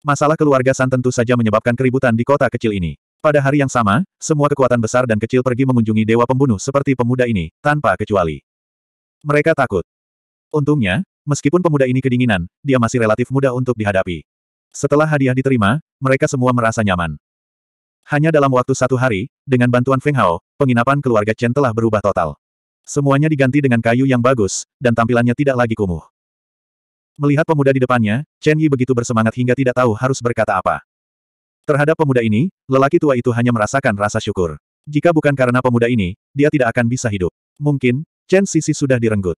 Masalah keluarga San tentu saja menyebabkan keributan di kota kecil ini. Pada hari yang sama, semua kekuatan besar dan kecil pergi mengunjungi dewa pembunuh seperti pemuda ini, tanpa kecuali. Mereka takut. Untungnya, meskipun pemuda ini kedinginan, dia masih relatif mudah untuk dihadapi. Setelah hadiah diterima, mereka semua merasa nyaman. Hanya dalam waktu satu hari, dengan bantuan Feng Hao, penginapan keluarga Chen telah berubah total. Semuanya diganti dengan kayu yang bagus, dan tampilannya tidak lagi kumuh. Melihat pemuda di depannya, Chen Yi begitu bersemangat hingga tidak tahu harus berkata apa. Terhadap pemuda ini, lelaki tua itu hanya merasakan rasa syukur. Jika bukan karena pemuda ini, dia tidak akan bisa hidup. Mungkin, Chen Sisi sudah direnggut.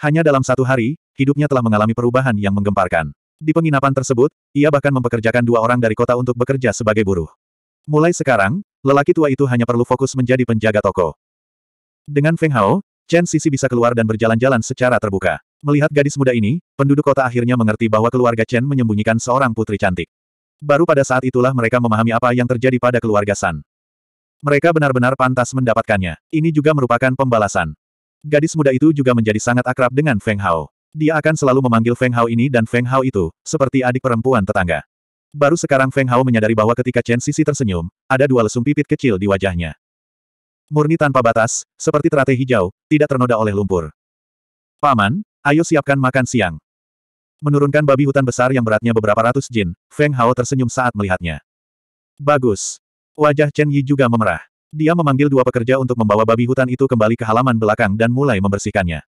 Hanya dalam satu hari, hidupnya telah mengalami perubahan yang menggemparkan. Di penginapan tersebut, ia bahkan mempekerjakan dua orang dari kota untuk bekerja sebagai buruh. Mulai sekarang, lelaki tua itu hanya perlu fokus menjadi penjaga toko. Dengan Feng Hao, Chen Sisi bisa keluar dan berjalan-jalan secara terbuka. Melihat gadis muda ini, penduduk kota akhirnya mengerti bahwa keluarga Chen menyembunyikan seorang putri cantik. Baru pada saat itulah mereka memahami apa yang terjadi pada keluarga San. Mereka benar-benar pantas mendapatkannya. Ini juga merupakan pembalasan. Gadis muda itu juga menjadi sangat akrab dengan Feng Hao. Dia akan selalu memanggil Feng Hao ini dan Feng Hao itu, seperti adik perempuan tetangga. Baru sekarang Feng Hao menyadari bahwa ketika Chen Sisi tersenyum, ada dua lesung pipit kecil di wajahnya. Murni tanpa batas, seperti teratai hijau, tidak ternoda oleh lumpur. Paman, Ayo siapkan makan siang. Menurunkan babi hutan besar yang beratnya beberapa ratus jin, Feng Hao tersenyum saat melihatnya. Bagus. Wajah Chen Yi juga memerah. Dia memanggil dua pekerja untuk membawa babi hutan itu kembali ke halaman belakang dan mulai membersihkannya.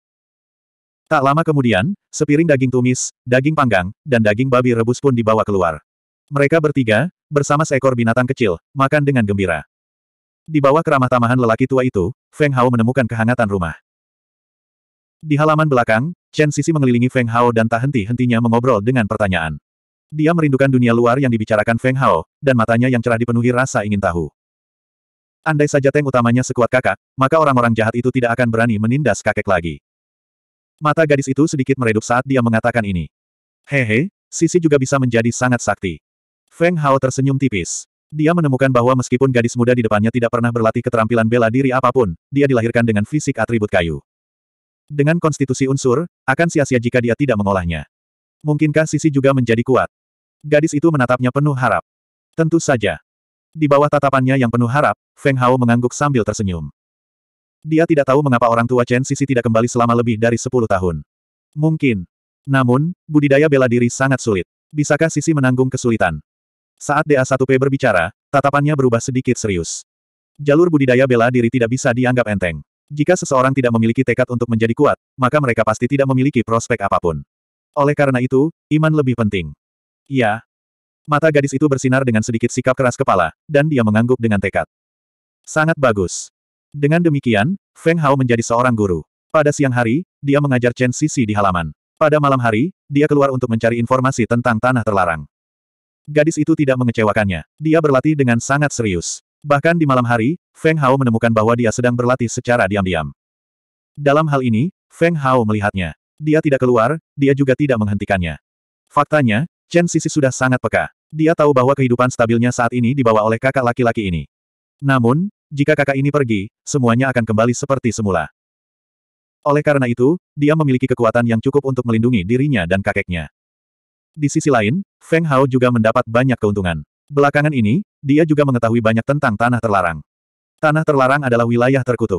Tak lama kemudian, sepiring daging tumis, daging panggang, dan daging babi rebus pun dibawa keluar. Mereka bertiga, bersama seekor binatang kecil, makan dengan gembira. Di bawah keramah tamahan lelaki tua itu, Feng Hao menemukan kehangatan rumah. Di halaman belakang, Chen Sisi mengelilingi Feng Hao dan tak henti-hentinya mengobrol dengan pertanyaan. Dia merindukan dunia luar yang dibicarakan Feng Hao, dan matanya yang cerah dipenuhi rasa ingin tahu. Andai saja tank utamanya sekuat kakak, maka orang-orang jahat itu tidak akan berani menindas kakek lagi. Mata gadis itu sedikit meredup saat dia mengatakan ini. Hehe, Sisi juga bisa menjadi sangat sakti. Feng Hao tersenyum tipis. Dia menemukan bahwa meskipun gadis muda di depannya tidak pernah berlatih keterampilan bela diri apapun, dia dilahirkan dengan fisik atribut kayu. Dengan konstitusi unsur, akan sia-sia jika dia tidak mengolahnya. Mungkinkah sisi juga menjadi kuat? Gadis itu menatapnya penuh harap. Tentu saja. Di bawah tatapannya yang penuh harap, Feng Hao mengangguk sambil tersenyum. Dia tidak tahu mengapa orang tua Chen Sisi tidak kembali selama lebih dari 10 tahun. Mungkin. Namun, budidaya bela diri sangat sulit. Bisakah Sisi menanggung kesulitan? Saat DA1P berbicara, tatapannya berubah sedikit serius. Jalur budidaya bela diri tidak bisa dianggap enteng. Jika seseorang tidak memiliki tekad untuk menjadi kuat, maka mereka pasti tidak memiliki prospek apapun. Oleh karena itu, iman lebih penting. Ya. Mata gadis itu bersinar dengan sedikit sikap keras kepala, dan dia mengangguk dengan tekad. Sangat bagus. Dengan demikian, Feng Hao menjadi seorang guru. Pada siang hari, dia mengajar Chen Sisi di halaman. Pada malam hari, dia keluar untuk mencari informasi tentang tanah terlarang. Gadis itu tidak mengecewakannya. Dia berlatih dengan sangat serius. Bahkan di malam hari, Feng Hao menemukan bahwa dia sedang berlatih secara diam-diam. Dalam hal ini, Feng Hao melihatnya. Dia tidak keluar, dia juga tidak menghentikannya. Faktanya, Chen Sisi sudah sangat peka. Dia tahu bahwa kehidupan stabilnya saat ini dibawa oleh kakak laki-laki ini. Namun, jika kakak ini pergi, semuanya akan kembali seperti semula. Oleh karena itu, dia memiliki kekuatan yang cukup untuk melindungi dirinya dan kakeknya. Di sisi lain, Feng Hao juga mendapat banyak keuntungan. Belakangan ini, dia juga mengetahui banyak tentang tanah terlarang. Tanah terlarang adalah wilayah terkutuk.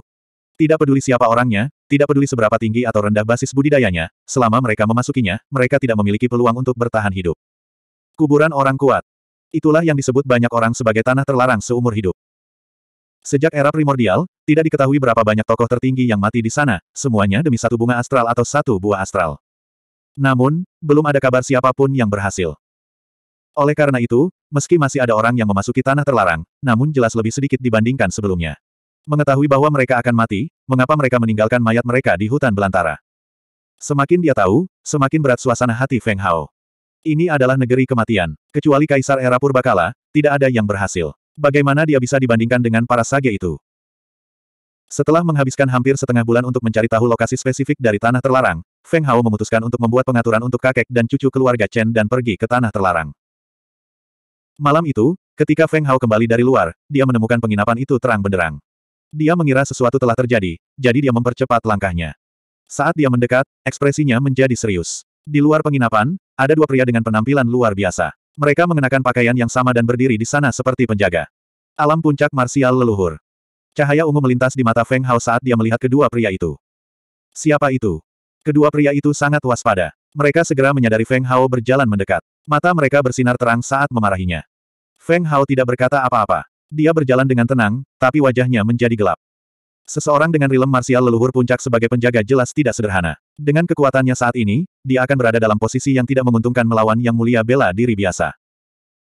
Tidak peduli siapa orangnya, tidak peduli seberapa tinggi atau rendah basis budidayanya, selama mereka memasukinya, mereka tidak memiliki peluang untuk bertahan hidup. Kuburan orang kuat. Itulah yang disebut banyak orang sebagai tanah terlarang seumur hidup. Sejak era primordial, tidak diketahui berapa banyak tokoh tertinggi yang mati di sana, semuanya demi satu bunga astral atau satu buah astral. Namun, belum ada kabar siapapun yang berhasil. Oleh karena itu, Meski masih ada orang yang memasuki tanah terlarang, namun jelas lebih sedikit dibandingkan sebelumnya. Mengetahui bahwa mereka akan mati, mengapa mereka meninggalkan mayat mereka di hutan belantara? Semakin dia tahu, semakin berat suasana hati Feng Hao. Ini adalah negeri kematian. Kecuali Kaisar Era Purbakala, tidak ada yang berhasil. Bagaimana dia bisa dibandingkan dengan para sage itu? Setelah menghabiskan hampir setengah bulan untuk mencari tahu lokasi spesifik dari tanah terlarang, Feng Hao memutuskan untuk membuat pengaturan untuk kakek dan cucu keluarga Chen dan pergi ke tanah terlarang. Malam itu, ketika Feng Hao kembali dari luar, dia menemukan penginapan itu terang benderang. Dia mengira sesuatu telah terjadi, jadi dia mempercepat langkahnya. Saat dia mendekat, ekspresinya menjadi serius. Di luar penginapan, ada dua pria dengan penampilan luar biasa. Mereka mengenakan pakaian yang sama dan berdiri di sana seperti penjaga. Alam puncak marsial leluhur. Cahaya ungu melintas di mata Feng Hao saat dia melihat kedua pria itu. Siapa itu? Kedua pria itu sangat waspada. Mereka segera menyadari Feng Hao berjalan mendekat. Mata mereka bersinar terang saat memarahinya. Feng Hao tidak berkata apa-apa. Dia berjalan dengan tenang, tapi wajahnya menjadi gelap. Seseorang dengan rilem marsial leluhur puncak sebagai penjaga jelas tidak sederhana. Dengan kekuatannya saat ini, dia akan berada dalam posisi yang tidak menguntungkan melawan yang mulia bela diri biasa.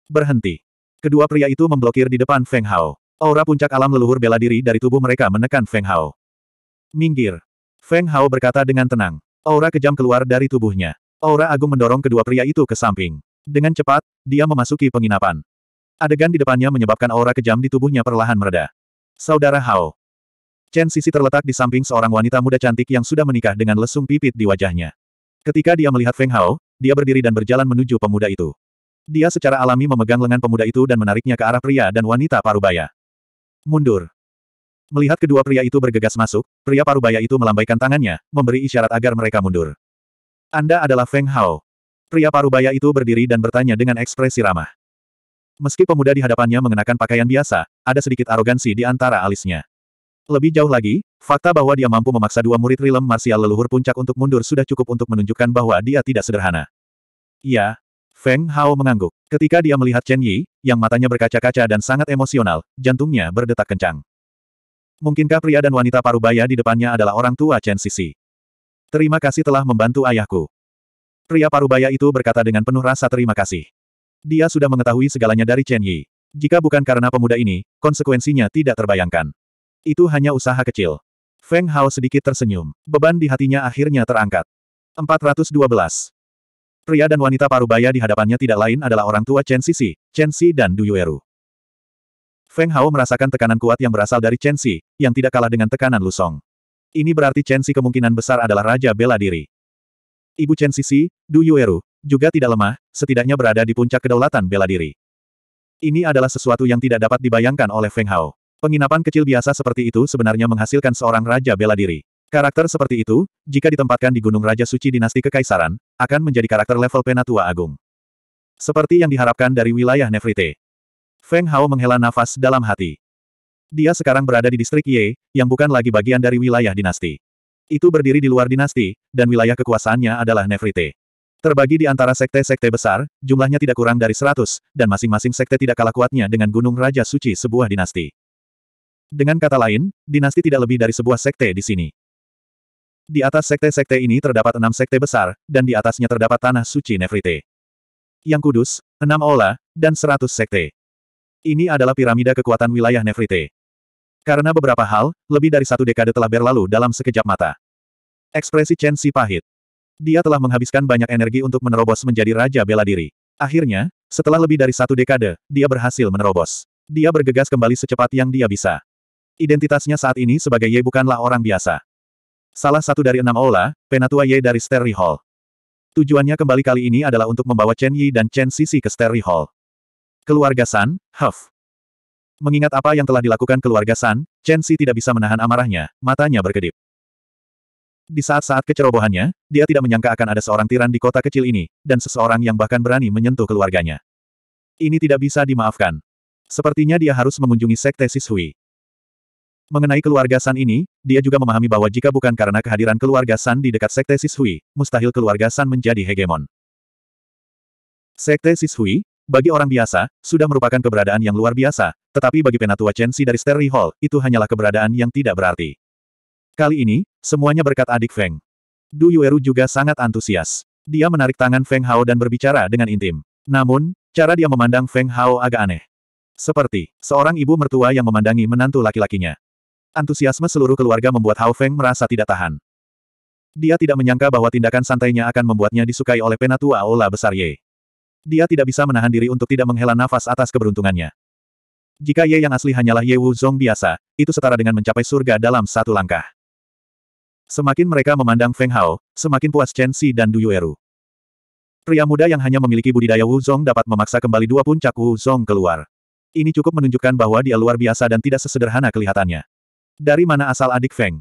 Berhenti. Kedua pria itu memblokir di depan Feng Hao. Aura puncak alam leluhur bela diri dari tubuh mereka menekan Feng Hao. Minggir. Feng Hao berkata dengan tenang. Aura kejam keluar dari tubuhnya. Aura agung mendorong kedua pria itu ke samping. Dengan cepat, dia memasuki penginapan. Adegan di depannya menyebabkan aura kejam di tubuhnya perlahan mereda. Saudara Hao. Chen Sisi terletak di samping seorang wanita muda cantik yang sudah menikah dengan lesung pipit di wajahnya. Ketika dia melihat Feng Hao, dia berdiri dan berjalan menuju pemuda itu. Dia secara alami memegang lengan pemuda itu dan menariknya ke arah pria dan wanita parubaya. Mundur. Melihat kedua pria itu bergegas masuk, pria parubaya itu melambaikan tangannya, memberi isyarat agar mereka mundur. Anda adalah Feng Hao. Pria parubaya itu berdiri dan bertanya dengan ekspresi ramah. Meski pemuda di hadapannya mengenakan pakaian biasa, ada sedikit arogansi di antara alisnya. Lebih jauh lagi, fakta bahwa dia mampu memaksa dua murid rilem marsial leluhur puncak untuk mundur sudah cukup untuk menunjukkan bahwa dia tidak sederhana. Ya, Feng Hao mengangguk. Ketika dia melihat Chen Yi, yang matanya berkaca-kaca dan sangat emosional, jantungnya berdetak kencang. Mungkinkah pria dan wanita parubaya di depannya adalah orang tua Chen Sisi? Terima kasih telah membantu ayahku. Pria parubaya itu berkata dengan penuh rasa terima kasih. Dia sudah mengetahui segalanya dari Chen Yi. Jika bukan karena pemuda ini, konsekuensinya tidak terbayangkan. Itu hanya usaha kecil. Feng Hao sedikit tersenyum. Beban di hatinya akhirnya terangkat. 412. Pria dan wanita parubaya di hadapannya tidak lain adalah orang tua Chen Sisi, Chen Si dan Du Yueru. Feng Hao merasakan tekanan kuat yang berasal dari Chen Si, yang tidak kalah dengan tekanan Lusong. Ini berarti Chen Si kemungkinan besar adalah Raja Bela Diri. Ibu Chen Sisi, Du Yueru, juga tidak lemah, setidaknya berada di puncak kedaulatan bela diri. Ini adalah sesuatu yang tidak dapat dibayangkan oleh Feng Hao. Penginapan kecil biasa seperti itu sebenarnya menghasilkan seorang raja bela diri. Karakter seperti itu, jika ditempatkan di Gunung Raja Suci Dinasti Kekaisaran, akan menjadi karakter level Penatua Agung. Seperti yang diharapkan dari wilayah Nefrite. Feng Hao menghela nafas dalam hati. Dia sekarang berada di distrik Ye, yang bukan lagi bagian dari wilayah dinasti. Itu berdiri di luar dinasti, dan wilayah kekuasaannya adalah Nefrite. Terbagi di antara sekte-sekte besar, jumlahnya tidak kurang dari seratus, dan masing-masing sekte tidak kalah kuatnya dengan Gunung Raja Suci sebuah dinasti. Dengan kata lain, dinasti tidak lebih dari sebuah sekte di sini. Di atas sekte-sekte ini terdapat enam sekte besar, dan di atasnya terdapat Tanah Suci Nefrite. Yang kudus, enam Ola, dan seratus sekte. Ini adalah piramida kekuatan wilayah Nefrite. Karena beberapa hal, lebih dari satu dekade telah berlalu dalam sekejap mata. Ekspresi Chen Si pahit. Dia telah menghabiskan banyak energi untuk menerobos menjadi Raja Bela Diri. Akhirnya, setelah lebih dari satu dekade, dia berhasil menerobos. Dia bergegas kembali secepat yang dia bisa. Identitasnya saat ini sebagai Ye bukanlah orang biasa. Salah satu dari enam Aula, Penatua Ye dari Sterry Hall. Tujuannya kembali kali ini adalah untuk membawa Chen Yi dan Chen Sisi ke Sterry Hall. Keluarga San, Huff. Mengingat apa yang telah dilakukan keluarga San, Chen Xi tidak bisa menahan amarahnya, matanya berkedip. Di saat-saat kecerobohannya, dia tidak menyangka akan ada seorang tiran di kota kecil ini, dan seseorang yang bahkan berani menyentuh keluarganya. Ini tidak bisa dimaafkan. Sepertinya dia harus mengunjungi sekte Sishui. Mengenai keluarga San ini, dia juga memahami bahwa jika bukan karena kehadiran keluarga San di dekat sekte Sishui, mustahil keluarga San menjadi hegemon. Sekte Sishui, bagi orang biasa, sudah merupakan keberadaan yang luar biasa, tetapi bagi Penatua Chen Chensi dari Sterling Hall, itu hanyalah keberadaan yang tidak berarti. Kali ini, semuanya berkat adik Feng. Du Yueru juga sangat antusias. Dia menarik tangan Feng Hao dan berbicara dengan intim. Namun, cara dia memandang Feng Hao agak aneh. Seperti, seorang ibu mertua yang memandangi menantu laki-lakinya. Antusiasme seluruh keluarga membuat Hao Feng merasa tidak tahan. Dia tidak menyangka bahwa tindakan santainya akan membuatnya disukai oleh penatua Ola Besar Ye. Dia tidak bisa menahan diri untuk tidak menghela nafas atas keberuntungannya. Jika Ye yang asli hanyalah Ye Wuzong biasa, itu setara dengan mencapai surga dalam satu langkah. Semakin mereka memandang Feng Hao, semakin puas Chen Xi dan Du Yueru. Pria muda yang hanya memiliki budidaya Wuzong dapat memaksa kembali dua puncak Wuzong keluar. Ini cukup menunjukkan bahwa dia luar biasa dan tidak sesederhana kelihatannya. Dari mana asal adik Feng?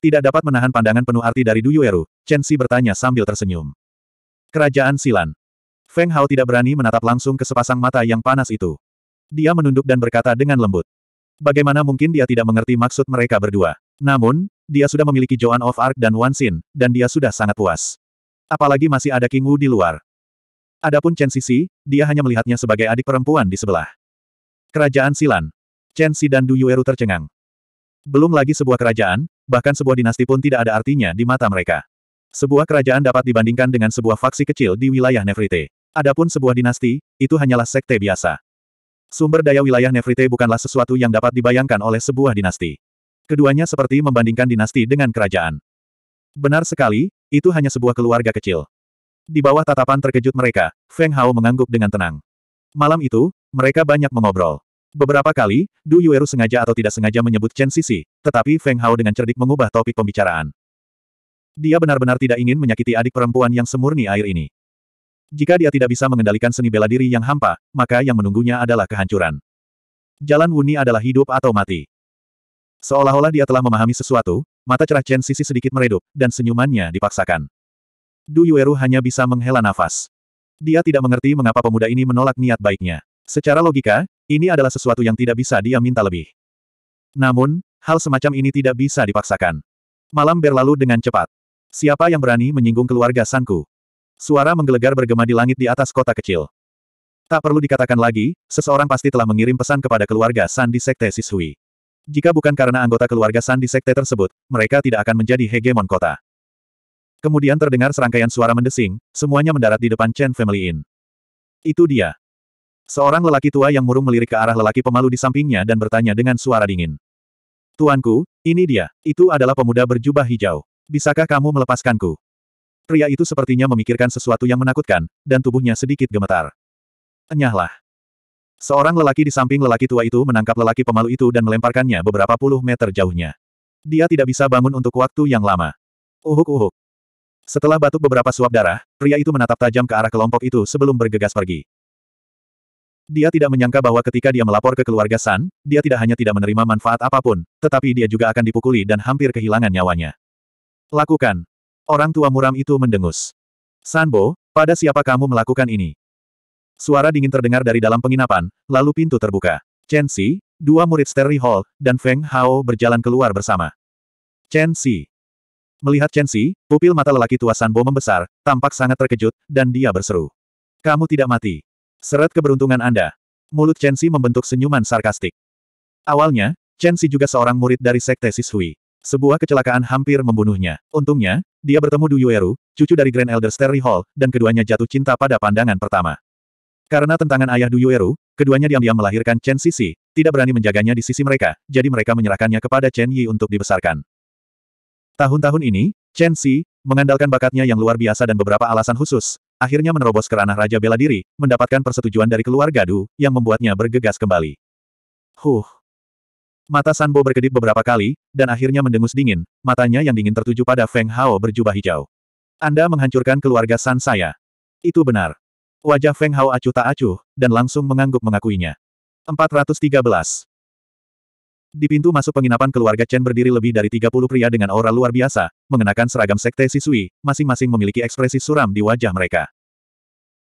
Tidak dapat menahan pandangan penuh arti dari Du Yueru, Chen Xi bertanya sambil tersenyum. Kerajaan Silan. Feng Hao tidak berani menatap langsung ke sepasang mata yang panas itu. Dia menunduk dan berkata dengan lembut. Bagaimana mungkin dia tidak mengerti maksud mereka berdua. Namun, dia sudah memiliki Joan of Arc dan Wan Xin, dan dia sudah sangat puas. Apalagi masih ada King Wu di luar. Adapun Chen Sisi, dia hanya melihatnya sebagai adik perempuan di sebelah. Kerajaan Silan. Chen Si dan Du Yueru tercengang. Belum lagi sebuah kerajaan, bahkan sebuah dinasti pun tidak ada artinya di mata mereka. Sebuah kerajaan dapat dibandingkan dengan sebuah faksi kecil di wilayah Nefrite. Adapun sebuah dinasti, itu hanyalah sekte biasa. Sumber daya wilayah Nefrite bukanlah sesuatu yang dapat dibayangkan oleh sebuah dinasti. Keduanya seperti membandingkan dinasti dengan kerajaan. Benar sekali, itu hanya sebuah keluarga kecil. Di bawah tatapan terkejut mereka, Feng Hao mengangguk dengan tenang. Malam itu, mereka banyak mengobrol. Beberapa kali, Du Yueru sengaja atau tidak sengaja menyebut Chen Sisi, tetapi Feng Hao dengan cerdik mengubah topik pembicaraan. Dia benar-benar tidak ingin menyakiti adik perempuan yang semurni air ini. Jika dia tidak bisa mengendalikan seni bela diri yang hampa, maka yang menunggunya adalah kehancuran. Jalan Wuni adalah hidup atau mati. Seolah-olah dia telah memahami sesuatu, mata cerah Chen Sisi sedikit meredup, dan senyumannya dipaksakan. Du Yueru hanya bisa menghela nafas. Dia tidak mengerti mengapa pemuda ini menolak niat baiknya. Secara logika, ini adalah sesuatu yang tidak bisa dia minta lebih. Namun, hal semacam ini tidak bisa dipaksakan. Malam berlalu dengan cepat. Siapa yang berani menyinggung keluarga Sangku? Suara menggelegar bergema di langit di atas kota kecil. Tak perlu dikatakan lagi, seseorang pasti telah mengirim pesan kepada keluarga San di Sekte Sisui. Jika bukan karena anggota keluarga San di Sekte tersebut, mereka tidak akan menjadi hegemon kota. Kemudian terdengar serangkaian suara mendesing, semuanya mendarat di depan Chen Family Inn. Itu dia. Seorang lelaki tua yang murung melirik ke arah lelaki pemalu di sampingnya dan bertanya dengan suara dingin. Tuanku, ini dia. Itu adalah pemuda berjubah hijau. Bisakah kamu melepaskanku? Pria itu sepertinya memikirkan sesuatu yang menakutkan, dan tubuhnya sedikit gemetar. Enyahlah. Seorang lelaki di samping lelaki tua itu menangkap lelaki pemalu itu dan melemparkannya beberapa puluh meter jauhnya. Dia tidak bisa bangun untuk waktu yang lama. Uhuk-uhuk. Setelah batuk beberapa suap darah, pria itu menatap tajam ke arah kelompok itu sebelum bergegas pergi. Dia tidak menyangka bahwa ketika dia melapor ke keluarga San, dia tidak hanya tidak menerima manfaat apapun, tetapi dia juga akan dipukuli dan hampir kehilangan nyawanya. Lakukan, Orang tua muram itu mendengus. Sanbo, pada siapa kamu melakukan ini? Suara dingin terdengar dari dalam penginapan, lalu pintu terbuka. Chen Xi, dua murid Sterry Hall, dan Feng Hao berjalan keluar bersama. Chen Xi. Melihat Chen Xi, pupil mata lelaki tua Sanbo membesar, tampak sangat terkejut, dan dia berseru. Kamu tidak mati. Seret keberuntungan Anda. Mulut Chen Xi membentuk senyuman sarkastik. Awalnya, Chen Xi juga seorang murid dari Sekte Sishui. Sebuah kecelakaan hampir membunuhnya. Untungnya, dia bertemu Du Yueru, cucu dari Grand Elder Sterry Hall, dan keduanya jatuh cinta pada pandangan pertama. Karena tentangan ayah Du Yueru, keduanya diam-diam melahirkan Chen Sisi, tidak berani menjaganya di sisi mereka, jadi mereka menyerahkannya kepada Chen Yi untuk dibesarkan. Tahun-tahun ini, Chen Si mengandalkan bakatnya yang luar biasa dan beberapa alasan khusus, akhirnya menerobos ke ranah Raja Bela Diri, mendapatkan persetujuan dari keluarga Du, yang membuatnya bergegas kembali. Huh, Mata Sanbo berkedip beberapa kali, dan akhirnya mendengus dingin, matanya yang dingin tertuju pada Feng Hao berjubah hijau. Anda menghancurkan keluarga San saya. Itu benar. Wajah Feng Hao acuh tak acuh, dan langsung mengangguk mengakuinya. 413. Di pintu masuk penginapan keluarga Chen berdiri lebih dari 30 pria dengan aura luar biasa, mengenakan seragam sekte Sisui, masing-masing memiliki ekspresi suram di wajah mereka.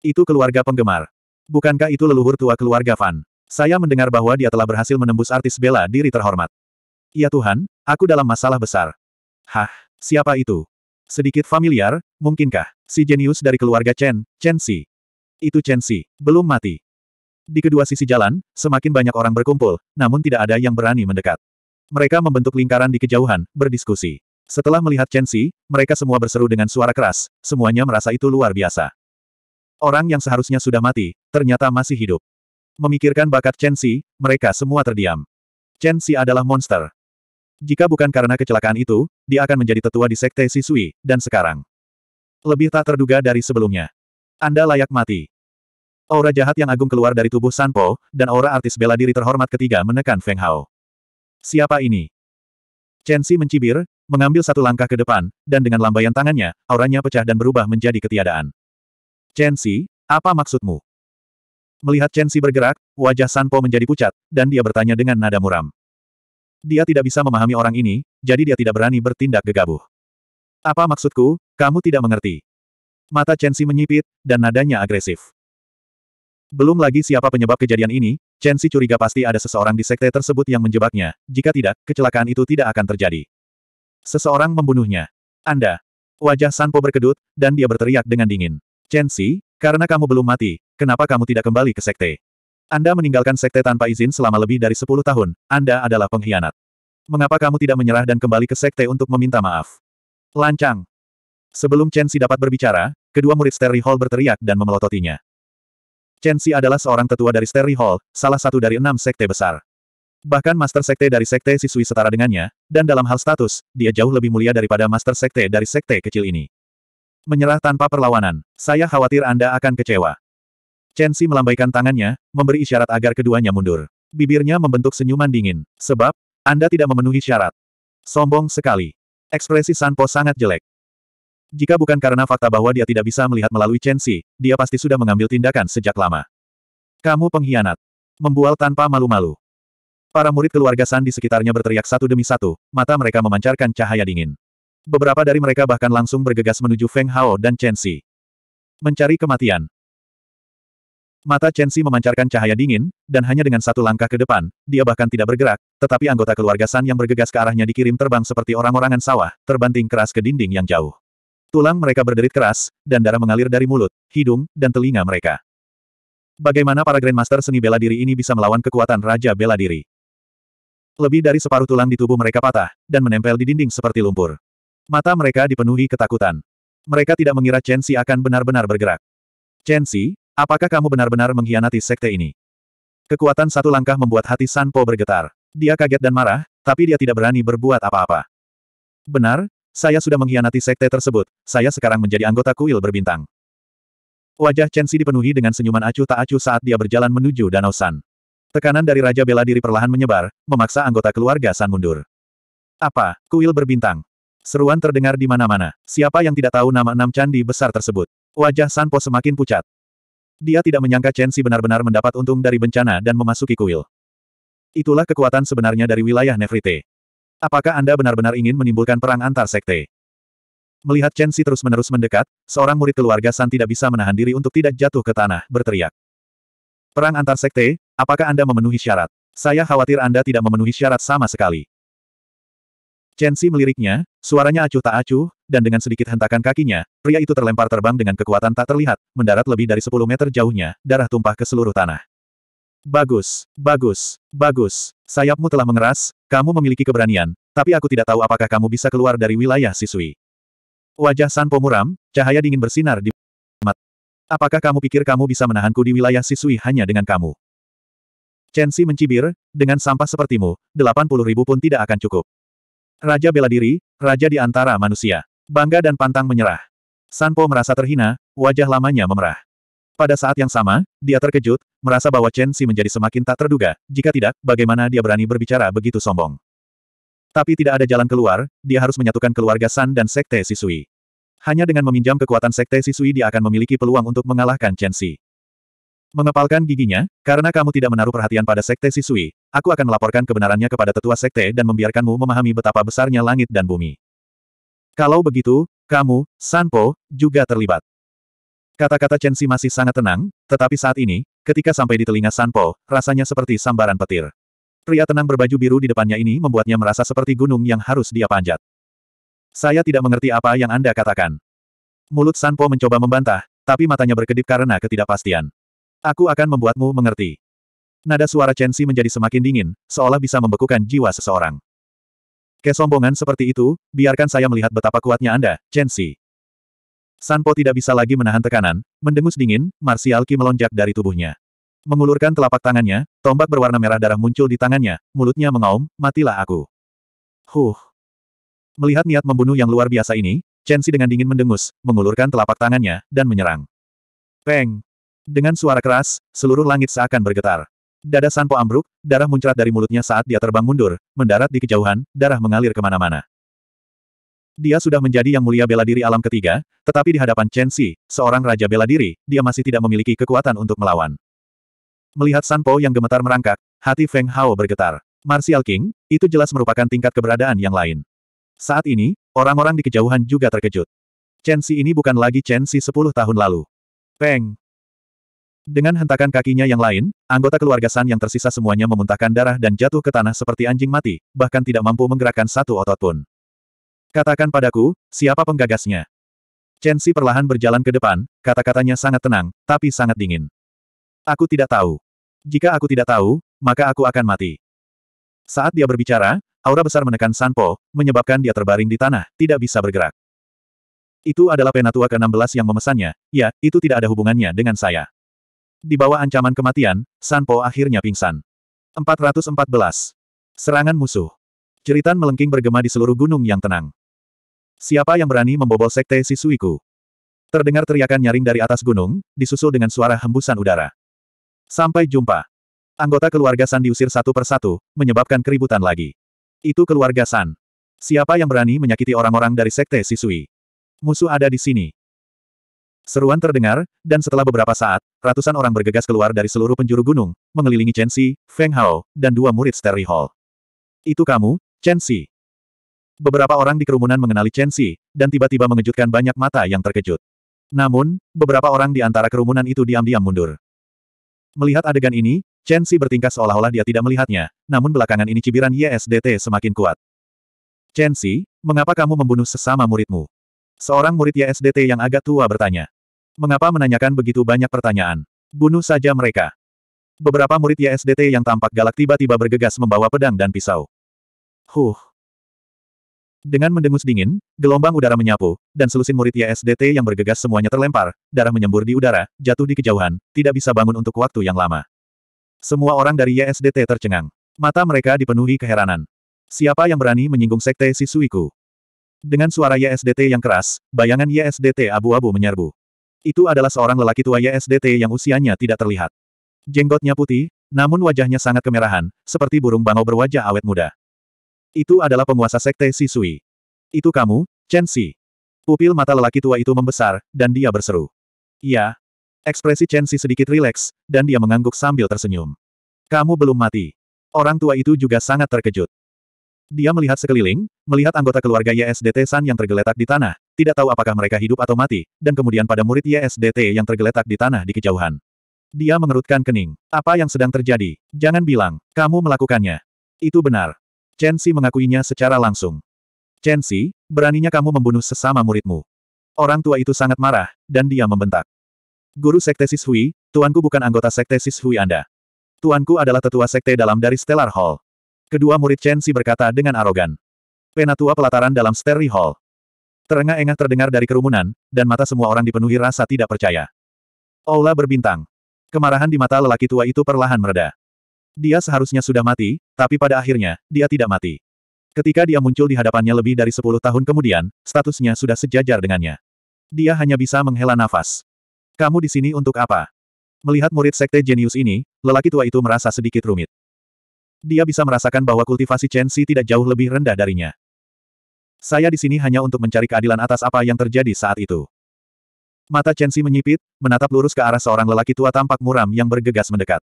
Itu keluarga penggemar. Bukankah itu leluhur tua keluarga Fan? Saya mendengar bahwa dia telah berhasil menembus artis bela diri terhormat. Ya Tuhan, aku dalam masalah besar. Hah, siapa itu? Sedikit familiar, mungkinkah? Si jenius dari keluarga Chen, Chen Si. Itu Chen Si, belum mati. Di kedua sisi jalan, semakin banyak orang berkumpul, namun tidak ada yang berani mendekat. Mereka membentuk lingkaran di kejauhan, berdiskusi. Setelah melihat Chen Si, mereka semua berseru dengan suara keras, semuanya merasa itu luar biasa. Orang yang seharusnya sudah mati, ternyata masih hidup. Memikirkan bakat Chen Xi, mereka semua terdiam. Chen Xi adalah monster. Jika bukan karena kecelakaan itu, dia akan menjadi tetua di Sekte Sisui, dan sekarang. Lebih tak terduga dari sebelumnya. Anda layak mati. Aura jahat yang agung keluar dari tubuh Sanpo, dan aura artis bela diri terhormat ketiga menekan Feng Hao. Siapa ini? Chen Xi mencibir, mengambil satu langkah ke depan, dan dengan lambaian tangannya, auranya pecah dan berubah menjadi ketiadaan. Chen Xi, apa maksudmu? Melihat Chen Xi bergerak, wajah Sanpo menjadi pucat, dan dia bertanya dengan nada muram. Dia tidak bisa memahami orang ini, jadi dia tidak berani bertindak gegabah. Apa maksudku, kamu tidak mengerti? Mata Chen Xi menyipit, dan nadanya agresif. Belum lagi siapa penyebab kejadian ini, Chen Xi curiga pasti ada seseorang di sekte tersebut yang menjebaknya, jika tidak, kecelakaan itu tidak akan terjadi. Seseorang membunuhnya. Anda. Wajah Sanpo berkedut, dan dia berteriak dengan dingin. Chen Xi, karena kamu belum mati, kenapa kamu tidak kembali ke sekte? Anda meninggalkan sekte tanpa izin selama lebih dari 10 tahun, Anda adalah pengkhianat. Mengapa kamu tidak menyerah dan kembali ke sekte untuk meminta maaf? Lancang. Sebelum Chen Xi dapat berbicara, kedua murid Sterry Hall berteriak dan memelototinya. Chen Xi adalah seorang tetua dari Sterry Hall, salah satu dari enam sekte besar. Bahkan master sekte dari sekte siswi setara dengannya, dan dalam hal status, dia jauh lebih mulia daripada master sekte dari sekte kecil ini. Menyerah tanpa perlawanan. Saya khawatir Anda akan kecewa. Chen Xi melambaikan tangannya, memberi isyarat agar keduanya mundur. Bibirnya membentuk senyuman dingin. Sebab, Anda tidak memenuhi syarat. Sombong sekali. Ekspresi Sanpo sangat jelek. Jika bukan karena fakta bahwa dia tidak bisa melihat melalui Chen Xi, dia pasti sudah mengambil tindakan sejak lama. Kamu pengkhianat. Membual tanpa malu-malu. Para murid keluarga San di sekitarnya berteriak satu demi satu, mata mereka memancarkan cahaya dingin. Beberapa dari mereka bahkan langsung bergegas menuju Feng Hao dan Chen Xi. Mencari kematian. Mata Chen Xi memancarkan cahaya dingin, dan hanya dengan satu langkah ke depan, dia bahkan tidak bergerak, tetapi anggota keluarga San yang bergegas ke arahnya dikirim terbang seperti orang-orangan sawah, terbanting keras ke dinding yang jauh. Tulang mereka berderit keras, dan darah mengalir dari mulut, hidung, dan telinga mereka. Bagaimana para Grandmaster seni bela diri ini bisa melawan kekuatan Raja Bela Diri? Lebih dari separuh tulang di tubuh mereka patah, dan menempel di dinding seperti lumpur. Mata mereka dipenuhi ketakutan. Mereka tidak mengira Chen Xi akan benar-benar bergerak. Chen Xi, apakah kamu benar-benar mengkhianati sekte ini? Kekuatan satu langkah membuat hati San Po bergetar. Dia kaget dan marah, tapi dia tidak berani berbuat apa-apa. Benar, saya sudah mengkhianati sekte tersebut, saya sekarang menjadi anggota kuil berbintang. Wajah Chen Xi dipenuhi dengan senyuman acuh tak acuh saat dia berjalan menuju Danau San. Tekanan dari Raja Bela Diri perlahan menyebar, memaksa anggota keluarga San mundur. Apa, kuil berbintang? Seruan terdengar di mana-mana. Siapa yang tidak tahu nama enam candi besar tersebut? Wajah Sanpo semakin pucat. Dia tidak menyangka Chen Si benar-benar mendapat untung dari bencana dan memasuki kuil. Itulah kekuatan sebenarnya dari wilayah Nefrite. Apakah Anda benar-benar ingin menimbulkan perang antar sekte? Melihat Chen Si terus-menerus mendekat, seorang murid keluarga San tidak bisa menahan diri untuk tidak jatuh ke tanah, berteriak. Perang antar sekte, apakah Anda memenuhi syarat? Saya khawatir Anda tidak memenuhi syarat sama sekali. Chen Xi meliriknya, suaranya acuh tak acuh, dan dengan sedikit hentakan kakinya, pria itu terlempar terbang dengan kekuatan tak terlihat, mendarat lebih dari 10 meter jauhnya, darah tumpah ke seluruh tanah. Bagus, bagus, bagus. Sayapmu telah mengeras, kamu memiliki keberanian, tapi aku tidak tahu apakah kamu bisa keluar dari wilayah Sisui. Wajah San muram, cahaya dingin bersinar di mat. Apakah kamu pikir kamu bisa menahanku di wilayah Sisui hanya dengan kamu? Chen Xi mencibir, dengan sampah sepertimu, 80 ribu pun tidak akan cukup. Raja bela diri, raja di antara manusia. Bangga dan pantang menyerah. Sanpo merasa terhina, wajah lamanya memerah. Pada saat yang sama, dia terkejut, merasa bahwa Chen Xi menjadi semakin tak terduga, jika tidak, bagaimana dia berani berbicara begitu sombong. Tapi tidak ada jalan keluar, dia harus menyatukan keluarga San dan Sekte Sisui. Hanya dengan meminjam kekuatan Sekte Sisui dia akan memiliki peluang untuk mengalahkan Chen Xi. Mengepalkan giginya, karena kamu tidak menaruh perhatian pada Sekte Sisui, aku akan melaporkan kebenarannya kepada tetua Sekte dan membiarkanmu memahami betapa besarnya langit dan bumi. Kalau begitu, kamu, Sanpo, juga terlibat. Kata-kata Chen Si masih sangat tenang, tetapi saat ini, ketika sampai di telinga Sanpo, rasanya seperti sambaran petir. Pria tenang berbaju biru di depannya ini membuatnya merasa seperti gunung yang harus dia panjat. Saya tidak mengerti apa yang Anda katakan. Mulut Sanpo mencoba membantah, tapi matanya berkedip karena ketidakpastian. Aku akan membuatmu mengerti. Nada suara Chen Xi menjadi semakin dingin, seolah bisa membekukan jiwa seseorang. Kesombongan seperti itu, biarkan saya melihat betapa kuatnya Anda, Chen Xi. Sanpo tidak bisa lagi menahan tekanan, mendengus dingin, martial Qi melonjak dari tubuhnya. Mengulurkan telapak tangannya, tombak berwarna merah darah muncul di tangannya, mulutnya mengaum, matilah aku. Huh. Melihat niat membunuh yang luar biasa ini, Chen Xi dengan dingin mendengus, mengulurkan telapak tangannya, dan menyerang. Peng! Dengan suara keras, seluruh langit seakan bergetar. Dada Sanpo ambruk, darah muncrat dari mulutnya saat dia terbang mundur, mendarat di kejauhan, darah mengalir kemana-mana. Dia sudah menjadi yang mulia bela diri alam ketiga, tetapi di hadapan Chen Xi, seorang raja bela diri, dia masih tidak memiliki kekuatan untuk melawan. Melihat Sanpo yang gemetar merangkak, hati Feng Hao bergetar. Martial King, itu jelas merupakan tingkat keberadaan yang lain. Saat ini, orang-orang di kejauhan juga terkejut. Chen Xi ini bukan lagi Chen Xi 10 tahun lalu. Peng, dengan hentakan kakinya yang lain, anggota keluarga San yang tersisa semuanya memuntahkan darah dan jatuh ke tanah seperti anjing mati, bahkan tidak mampu menggerakkan satu otot pun. Katakan padaku, siapa penggagasnya? Chen Xi perlahan berjalan ke depan, kata-katanya sangat tenang, tapi sangat dingin. Aku tidak tahu. Jika aku tidak tahu, maka aku akan mati. Saat dia berbicara, aura besar menekan San Po, menyebabkan dia terbaring di tanah, tidak bisa bergerak. Itu adalah penatua ke-16 yang memesannya, ya, itu tidak ada hubungannya dengan saya. Di bawah ancaman kematian, Sanpo akhirnya pingsan. 414. Serangan musuh. Ceritan melengking bergema di seluruh gunung yang tenang. Siapa yang berani membobol sekte Sisuiku? Terdengar teriakan nyaring dari atas gunung, disusul dengan suara hembusan udara. Sampai jumpa. Anggota keluarga San diusir satu persatu, menyebabkan keributan lagi. Itu keluarga San. Siapa yang berani menyakiti orang-orang dari sekte Sisui? Musuh ada di sini. Seruan terdengar, dan setelah beberapa saat, ratusan orang bergegas keluar dari seluruh penjuru gunung, mengelilingi Chen Xi, Feng Hao, dan dua murid Sterry Hall. Itu kamu, Chen Xi. Beberapa orang di kerumunan mengenali Chen Xi, dan tiba-tiba mengejutkan banyak mata yang terkejut. Namun, beberapa orang di antara kerumunan itu diam-diam mundur. Melihat adegan ini, Chen Xi bertingkah seolah-olah dia tidak melihatnya, namun belakangan ini cibiran YSDT semakin kuat. Chen Xi, mengapa kamu membunuh sesama muridmu? Seorang murid YSDT yang agak tua bertanya. Mengapa menanyakan begitu banyak pertanyaan? Bunuh saja mereka. Beberapa murid YSDT yang tampak galak tiba-tiba bergegas membawa pedang dan pisau. Huh. Dengan mendengus dingin, gelombang udara menyapu, dan selusin murid YSDT yang bergegas semuanya terlempar, darah menyembur di udara, jatuh di kejauhan, tidak bisa bangun untuk waktu yang lama. Semua orang dari YSDT tercengang. Mata mereka dipenuhi keheranan. Siapa yang berani menyinggung sekte Sisuiku? Dengan suara YSDT yang keras, bayangan YSDT abu-abu menyerbu. Itu adalah seorang lelaki tua YSDT yang usianya tidak terlihat. Jenggotnya putih, namun wajahnya sangat kemerahan, seperti burung bangau berwajah awet muda. Itu adalah penguasa sekte Sisui. Itu kamu, Chen Xi. Pupil mata lelaki tua itu membesar, dan dia berseru. Ya. Ekspresi Chen Xi sedikit rileks, dan dia mengangguk sambil tersenyum. Kamu belum mati. Orang tua itu juga sangat terkejut. Dia melihat sekeliling, melihat anggota keluarga YSDT San yang tergeletak di tanah, tidak tahu apakah mereka hidup atau mati, dan kemudian pada murid YSDT yang tergeletak di tanah di kejauhan. Dia mengerutkan kening. Apa yang sedang terjadi? Jangan bilang, kamu melakukannya. Itu benar. Chen Xi mengakuinya secara langsung. Chen Xi, beraninya kamu membunuh sesama muridmu. Orang tua itu sangat marah, dan dia membentak. Guru Sekte Sishui, tuanku bukan anggota Sekte Sishui Anda. Tuanku adalah tetua sekte dalam dari Stellar Hall. Kedua murid Chen Si berkata dengan arogan. Penatua pelataran dalam Sterry Hall. Terengah-engah terdengar dari kerumunan, dan mata semua orang dipenuhi rasa tidak percaya. Ola berbintang. Kemarahan di mata lelaki tua itu perlahan mereda. Dia seharusnya sudah mati, tapi pada akhirnya, dia tidak mati. Ketika dia muncul di hadapannya lebih dari sepuluh tahun kemudian, statusnya sudah sejajar dengannya. Dia hanya bisa menghela nafas. Kamu di sini untuk apa? Melihat murid sekte jenius ini, lelaki tua itu merasa sedikit rumit. Dia bisa merasakan bahwa kultivasi Chen Xi tidak jauh lebih rendah darinya. Saya di sini hanya untuk mencari keadilan atas apa yang terjadi saat itu. Mata Chen Xi menyipit, menatap lurus ke arah seorang lelaki tua tampak muram yang bergegas mendekat.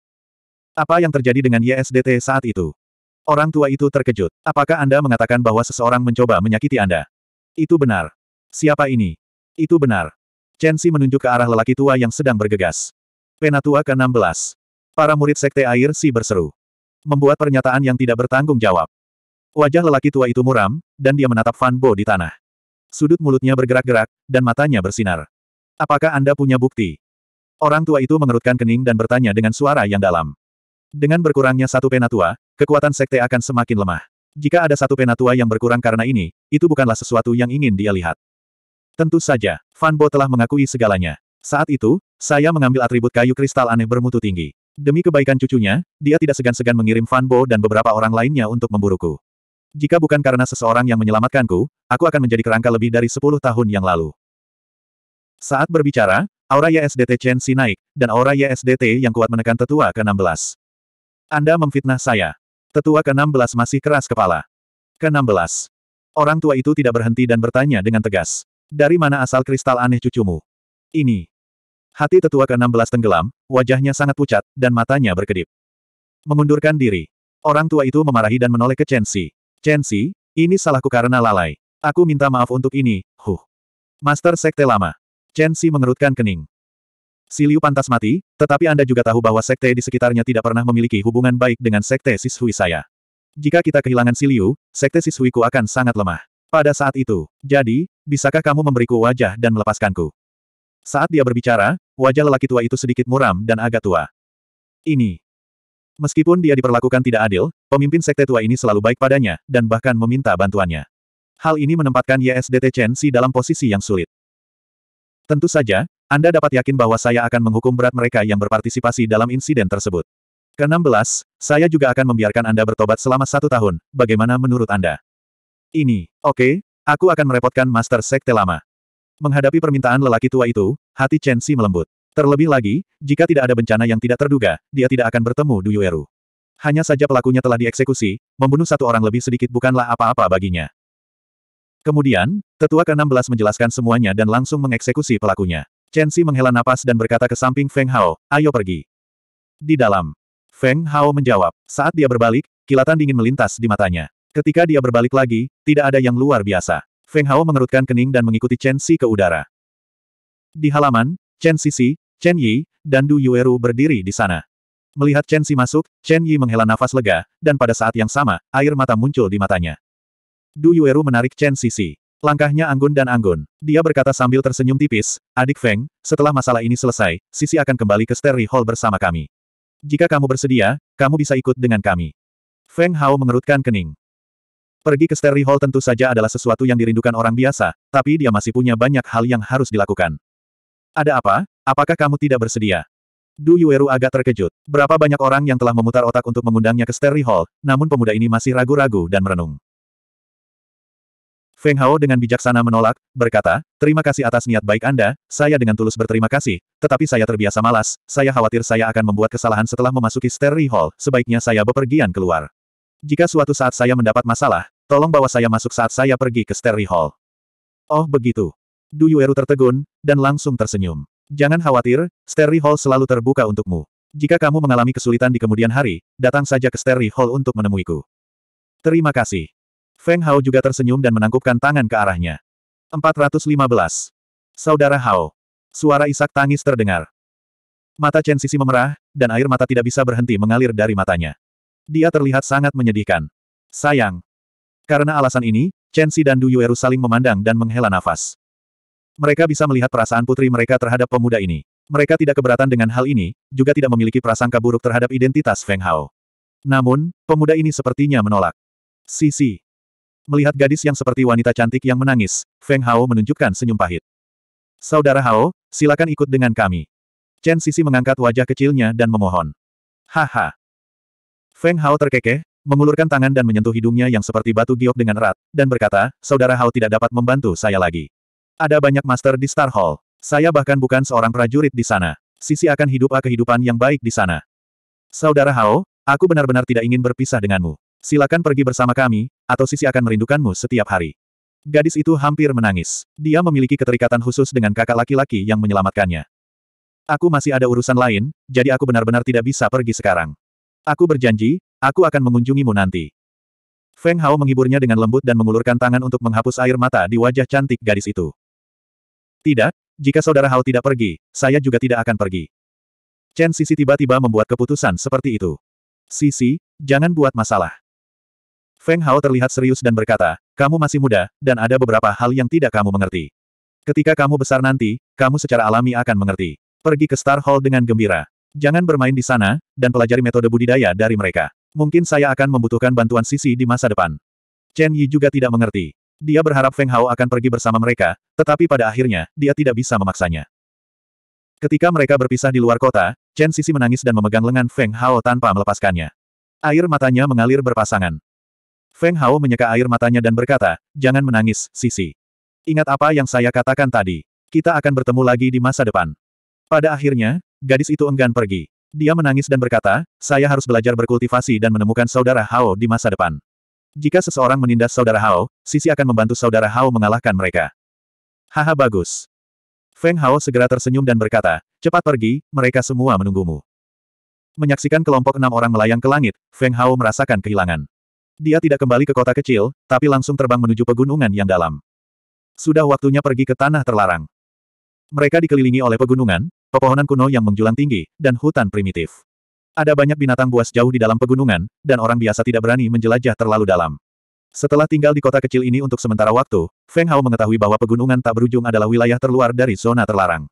Apa yang terjadi dengan YSDT saat itu? Orang tua itu terkejut. Apakah Anda mengatakan bahwa seseorang mencoba menyakiti Anda? Itu benar. Siapa ini? Itu benar. Chen Xi menunjuk ke arah lelaki tua yang sedang bergegas. Penatua ke-16. Para murid Sekte Air Si berseru membuat pernyataan yang tidak bertanggung jawab. Wajah lelaki tua itu muram, dan dia menatap Fan Bo di tanah. Sudut mulutnya bergerak-gerak, dan matanya bersinar. Apakah Anda punya bukti? Orang tua itu mengerutkan kening dan bertanya dengan suara yang dalam. Dengan berkurangnya satu penatua, kekuatan sekte akan semakin lemah. Jika ada satu penatua yang berkurang karena ini, itu bukanlah sesuatu yang ingin dia lihat. Tentu saja, Fan Bo telah mengakui segalanya. Saat itu, saya mengambil atribut kayu kristal aneh bermutu tinggi. Demi kebaikan cucunya, dia tidak segan-segan mengirim Fan Bo dan beberapa orang lainnya untuk memburuku. Jika bukan karena seseorang yang menyelamatkanku, aku akan menjadi kerangka lebih dari 10 tahun yang lalu. Saat berbicara, aura YSDT Chen Si naik, dan aura YSDT yang kuat menekan tetua ke-16. Anda memfitnah saya. Tetua ke-16 masih keras kepala. Ke-16. Orang tua itu tidak berhenti dan bertanya dengan tegas. Dari mana asal kristal aneh cucumu? Ini. Hati tetua ke-16 tenggelam, wajahnya sangat pucat, dan matanya berkedip. Mengundurkan diri. Orang tua itu memarahi dan menoleh ke Chen Xi. Chen Xi, ini salahku karena lalai. Aku minta maaf untuk ini, huh. Master Sekte Lama. Chen Xi mengerutkan kening. Si Liu pantas mati, tetapi Anda juga tahu bahwa sekte di sekitarnya tidak pernah memiliki hubungan baik dengan sekte Sishui saya. Jika kita kehilangan si Liu, sekte ku akan sangat lemah. Pada saat itu, jadi, bisakah kamu memberiku wajah dan melepaskanku? Saat dia berbicara, Wajah lelaki tua itu sedikit muram dan agak tua. Ini. Meskipun dia diperlakukan tidak adil, pemimpin sekte tua ini selalu baik padanya, dan bahkan meminta bantuannya. Hal ini menempatkan YSDT Chen Xi dalam posisi yang sulit. Tentu saja, Anda dapat yakin bahwa saya akan menghukum berat mereka yang berpartisipasi dalam insiden tersebut. Ke-16, saya juga akan membiarkan Anda bertobat selama satu tahun, bagaimana menurut Anda? Ini, oke, okay, aku akan merepotkan Master Sekte lama. Menghadapi permintaan lelaki tua itu, hati Chen Xi melembut. Terlebih lagi, jika tidak ada bencana yang tidak terduga, dia tidak akan bertemu Du Yu'eru. Hanya saja pelakunya telah dieksekusi, membunuh satu orang lebih sedikit bukanlah apa-apa baginya. Kemudian, tetua ke-16 menjelaskan semuanya dan langsung mengeksekusi pelakunya. Chen Xi menghela napas dan berkata ke samping Feng Hao, ayo pergi. Di dalam. Feng Hao menjawab, saat dia berbalik, kilatan dingin melintas di matanya. Ketika dia berbalik lagi, tidak ada yang luar biasa. Feng Hao mengerutkan kening dan mengikuti Chen Xi ke udara. Di halaman, Chen Xi, Chen Yi, dan Du Yueru berdiri di sana. Melihat Chen Xi masuk, Chen Yi menghela nafas lega, dan pada saat yang sama, air mata muncul di matanya. Du Yueru menarik Chen Xi. Langkahnya anggun dan anggun. Dia berkata sambil tersenyum tipis, Adik Feng, setelah masalah ini selesai, Sisi akan kembali ke Sterry Hall bersama kami. Jika kamu bersedia, kamu bisa ikut dengan kami. Feng Hao mengerutkan kening. Pergi ke Sterry Hall tentu saja adalah sesuatu yang dirindukan orang biasa, tapi dia masih punya banyak hal yang harus dilakukan. Ada apa? Apakah kamu tidak bersedia? Du Yueru agak terkejut. Berapa banyak orang yang telah memutar otak untuk mengundangnya ke Sterry Hall, namun pemuda ini masih ragu-ragu dan merenung. Feng Hao dengan bijaksana menolak, berkata, terima kasih atas niat baik Anda, saya dengan tulus berterima kasih, tetapi saya terbiasa malas, saya khawatir saya akan membuat kesalahan setelah memasuki Sterry Hall, sebaiknya saya bepergian keluar. Jika suatu saat saya mendapat masalah, Tolong bawa saya masuk saat saya pergi ke Sterry Hall. Oh begitu. Du Yueru tertegun, dan langsung tersenyum. Jangan khawatir, Sterry Hall selalu terbuka untukmu. Jika kamu mengalami kesulitan di kemudian hari, datang saja ke Sterry Hall untuk menemuiku. Terima kasih. Feng Hao juga tersenyum dan menangkupkan tangan ke arahnya. 415. Saudara Hao. Suara isak tangis terdengar. Mata Chen Sisi memerah, dan air mata tidak bisa berhenti mengalir dari matanya. Dia terlihat sangat menyedihkan. Sayang, karena alasan ini, Chen Xi dan Du Yueru saling memandang dan menghela nafas. Mereka bisa melihat perasaan putri mereka terhadap pemuda ini. Mereka tidak keberatan dengan hal ini, juga tidak memiliki prasangka buruk terhadap identitas Feng Hao. Namun, pemuda ini sepertinya menolak. Sisi. Melihat gadis yang seperti wanita cantik yang menangis, Feng Hao menunjukkan senyum pahit. Saudara Hao, silakan ikut dengan kami. Chen Sisi mengangkat wajah kecilnya dan memohon. Haha. Feng Hao terkekeh, mengulurkan tangan dan menyentuh hidungnya yang seperti batu giok dengan erat, dan berkata, Saudara Hao tidak dapat membantu saya lagi. Ada banyak master di Star Hall. Saya bahkan bukan seorang prajurit di sana. Sisi akan hidup a kehidupan yang baik di sana. Saudara Hao, aku benar-benar tidak ingin berpisah denganmu. Silakan pergi bersama kami, atau Sisi akan merindukanmu setiap hari. Gadis itu hampir menangis. Dia memiliki keterikatan khusus dengan kakak laki-laki yang menyelamatkannya. Aku masih ada urusan lain, jadi aku benar-benar tidak bisa pergi sekarang. Aku berjanji, Aku akan mengunjungimu nanti. Feng Hao menghiburnya dengan lembut dan mengulurkan tangan untuk menghapus air mata di wajah cantik gadis itu. Tidak, jika saudara Hao tidak pergi, saya juga tidak akan pergi. Chen Sisi tiba-tiba membuat keputusan seperti itu. Sisi, jangan buat masalah. Feng Hao terlihat serius dan berkata, kamu masih muda, dan ada beberapa hal yang tidak kamu mengerti. Ketika kamu besar nanti, kamu secara alami akan mengerti. Pergi ke Star Hall dengan gembira. Jangan bermain di sana, dan pelajari metode budidaya dari mereka. Mungkin saya akan membutuhkan bantuan Sisi di masa depan. Chen Yi juga tidak mengerti. Dia berharap Feng Hao akan pergi bersama mereka, tetapi pada akhirnya, dia tidak bisa memaksanya. Ketika mereka berpisah di luar kota, Chen Sisi menangis dan memegang lengan Feng Hao tanpa melepaskannya. Air matanya mengalir berpasangan. Feng Hao menyeka air matanya dan berkata, jangan menangis, Sisi. Ingat apa yang saya katakan tadi. Kita akan bertemu lagi di masa depan. Pada akhirnya, gadis itu enggan pergi. Dia menangis dan berkata, saya harus belajar berkultivasi dan menemukan saudara Hao di masa depan. Jika seseorang menindas saudara Hao, Sisi akan membantu saudara Hao mengalahkan mereka. Haha bagus. Feng Hao segera tersenyum dan berkata, cepat pergi, mereka semua menunggumu. Menyaksikan kelompok enam orang melayang ke langit, Feng Hao merasakan kehilangan. Dia tidak kembali ke kota kecil, tapi langsung terbang menuju pegunungan yang dalam. Sudah waktunya pergi ke tanah terlarang. Mereka dikelilingi oleh pegunungan, pepohonan kuno yang menjulang tinggi, dan hutan primitif. Ada banyak binatang buas jauh di dalam pegunungan, dan orang biasa tidak berani menjelajah terlalu dalam. Setelah tinggal di kota kecil ini untuk sementara waktu, Feng Hao mengetahui bahwa pegunungan tak berujung adalah wilayah terluar dari zona terlarang.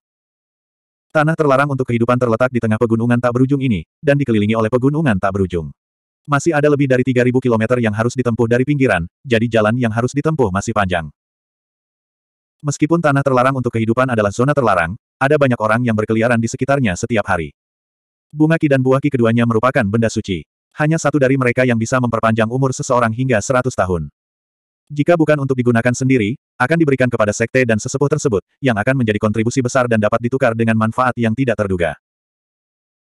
Tanah terlarang untuk kehidupan terletak di tengah pegunungan tak berujung ini, dan dikelilingi oleh pegunungan tak berujung. Masih ada lebih dari 3.000 km yang harus ditempuh dari pinggiran, jadi jalan yang harus ditempuh masih panjang. Meskipun tanah terlarang untuk kehidupan adalah zona terlarang, ada banyak orang yang berkeliaran di sekitarnya setiap hari. Bunga ki dan buah ki keduanya merupakan benda suci. Hanya satu dari mereka yang bisa memperpanjang umur seseorang hingga 100 tahun. Jika bukan untuk digunakan sendiri, akan diberikan kepada sekte dan sesepuh tersebut, yang akan menjadi kontribusi besar dan dapat ditukar dengan manfaat yang tidak terduga.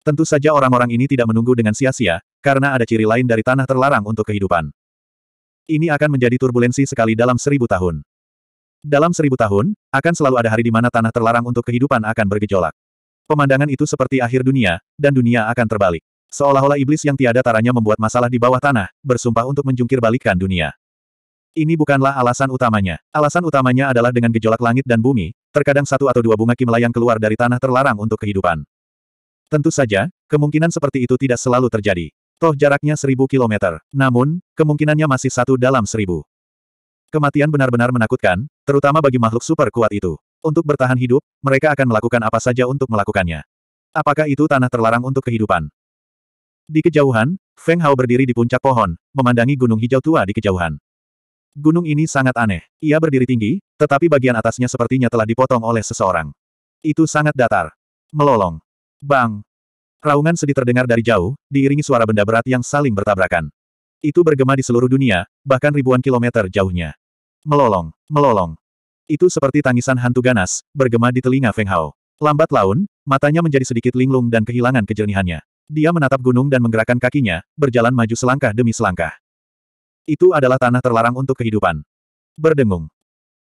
Tentu saja orang-orang ini tidak menunggu dengan sia-sia, karena ada ciri lain dari tanah terlarang untuk kehidupan. Ini akan menjadi turbulensi sekali dalam seribu tahun. Dalam seribu tahun, akan selalu ada hari di mana tanah terlarang untuk kehidupan akan bergejolak. Pemandangan itu seperti akhir dunia, dan dunia akan terbalik. Seolah-olah iblis yang tiada taranya membuat masalah di bawah tanah, bersumpah untuk menjungkir balikan dunia. Ini bukanlah alasan utamanya. Alasan utamanya adalah dengan gejolak langit dan bumi, terkadang satu atau dua bunga yang keluar dari tanah terlarang untuk kehidupan. Tentu saja, kemungkinan seperti itu tidak selalu terjadi. Toh jaraknya seribu kilometer. Namun, kemungkinannya masih satu dalam seribu. Kematian benar-benar menakutkan, terutama bagi makhluk super kuat itu. Untuk bertahan hidup, mereka akan melakukan apa saja untuk melakukannya. Apakah itu tanah terlarang untuk kehidupan? Di kejauhan, Feng Hao berdiri di puncak pohon, memandangi gunung hijau tua di kejauhan. Gunung ini sangat aneh. Ia berdiri tinggi, tetapi bagian atasnya sepertinya telah dipotong oleh seseorang. Itu sangat datar. Melolong. Bang. Raungan sedih terdengar dari jauh, diiringi suara benda berat yang saling bertabrakan. Itu bergema di seluruh dunia, bahkan ribuan kilometer jauhnya. Melolong, melolong. Itu seperti tangisan hantu ganas, bergema di telinga Feng Hao. Lambat laun, matanya menjadi sedikit linglung dan kehilangan kejernihannya. Dia menatap gunung dan menggerakkan kakinya, berjalan maju selangkah demi selangkah. Itu adalah tanah terlarang untuk kehidupan. Berdengung.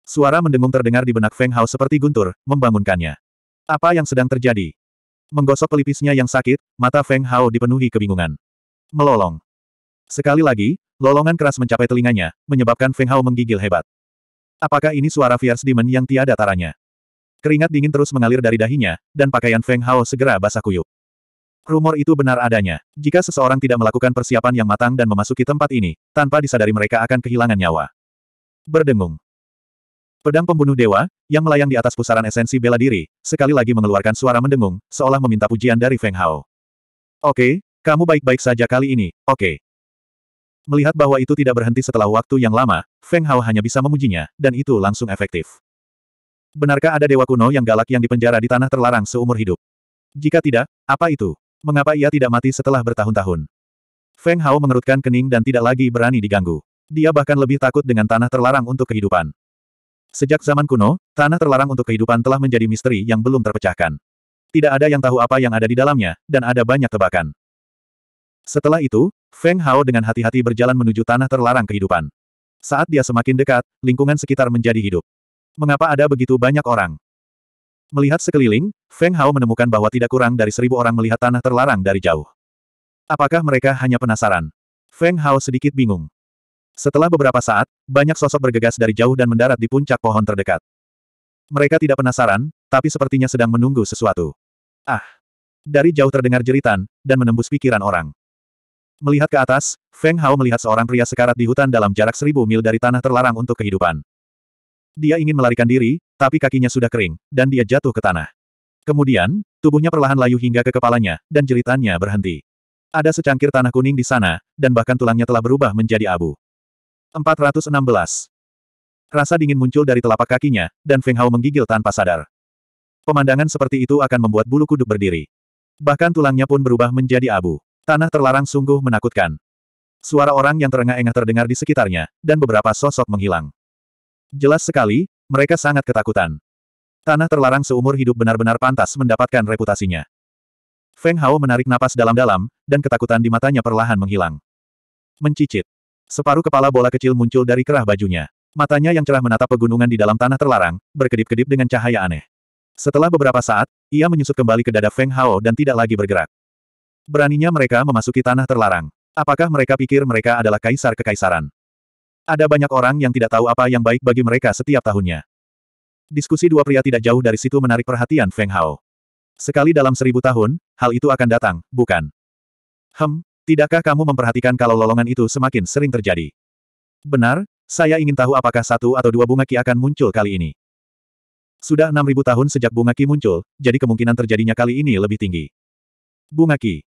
Suara mendengung terdengar di benak Feng Hao seperti guntur, membangunkannya. Apa yang sedang terjadi? Menggosok pelipisnya yang sakit, mata Feng Hao dipenuhi kebingungan. Melolong. Sekali lagi, Lolongan keras mencapai telinganya, menyebabkan Feng Hao menggigil hebat. Apakah ini suara fierce demon yang tiada taranya? Keringat dingin terus mengalir dari dahinya, dan pakaian Feng Hao segera basah kuyup. Rumor itu benar adanya. Jika seseorang tidak melakukan persiapan yang matang dan memasuki tempat ini, tanpa disadari mereka akan kehilangan nyawa. Berdengung. Pedang pembunuh dewa, yang melayang di atas pusaran esensi bela diri, sekali lagi mengeluarkan suara mendengung, seolah meminta pujian dari Feng Hao. Oke, okay, kamu baik-baik saja kali ini, oke. Okay. Melihat bahwa itu tidak berhenti setelah waktu yang lama, Feng Hao hanya bisa memujinya, dan itu langsung efektif. Benarkah ada dewa kuno yang galak yang dipenjara di tanah terlarang seumur hidup? Jika tidak, apa itu? Mengapa ia tidak mati setelah bertahun-tahun? Feng Hao mengerutkan kening dan tidak lagi berani diganggu. Dia bahkan lebih takut dengan tanah terlarang untuk kehidupan. Sejak zaman kuno, tanah terlarang untuk kehidupan telah menjadi misteri yang belum terpecahkan. Tidak ada yang tahu apa yang ada di dalamnya, dan ada banyak tebakan. Setelah itu, Feng Hao dengan hati-hati berjalan menuju tanah terlarang kehidupan. Saat dia semakin dekat, lingkungan sekitar menjadi hidup. Mengapa ada begitu banyak orang? Melihat sekeliling, Feng Hao menemukan bahwa tidak kurang dari seribu orang melihat tanah terlarang dari jauh. Apakah mereka hanya penasaran? Feng Hao sedikit bingung. Setelah beberapa saat, banyak sosok bergegas dari jauh dan mendarat di puncak pohon terdekat. Mereka tidak penasaran, tapi sepertinya sedang menunggu sesuatu. Ah! Dari jauh terdengar jeritan, dan menembus pikiran orang. Melihat ke atas, Feng Hao melihat seorang pria sekarat di hutan dalam jarak seribu mil dari tanah terlarang untuk kehidupan. Dia ingin melarikan diri, tapi kakinya sudah kering, dan dia jatuh ke tanah. Kemudian, tubuhnya perlahan layu hingga ke kepalanya, dan jeritannya berhenti. Ada secangkir tanah kuning di sana, dan bahkan tulangnya telah berubah menjadi abu. 416. Rasa dingin muncul dari telapak kakinya, dan Feng Hao menggigil tanpa sadar. Pemandangan seperti itu akan membuat bulu kuduk berdiri. Bahkan tulangnya pun berubah menjadi abu. Tanah terlarang sungguh menakutkan. Suara orang yang terengah-engah terdengar di sekitarnya, dan beberapa sosok menghilang. Jelas sekali, mereka sangat ketakutan. Tanah terlarang seumur hidup benar-benar pantas mendapatkan reputasinya. Feng Hao menarik napas dalam-dalam, dan ketakutan di matanya perlahan menghilang. Mencicit. Separuh kepala bola kecil muncul dari kerah bajunya. Matanya yang cerah menatap pegunungan di dalam tanah terlarang, berkedip-kedip dengan cahaya aneh. Setelah beberapa saat, ia menyusut kembali ke dada Feng Hao dan tidak lagi bergerak. Beraninya mereka memasuki tanah terlarang. Apakah mereka pikir mereka adalah kaisar kekaisaran? Ada banyak orang yang tidak tahu apa yang baik bagi mereka setiap tahunnya. Diskusi dua pria tidak jauh dari situ menarik perhatian Feng Hao. Sekali dalam seribu tahun, hal itu akan datang, bukan? Hem, tidakkah kamu memperhatikan kalau lolongan itu semakin sering terjadi? Benar, saya ingin tahu apakah satu atau dua bunga ki akan muncul kali ini. Sudah enam ribu tahun sejak bunga ki muncul, jadi kemungkinan terjadinya kali ini lebih tinggi. Bunga ki.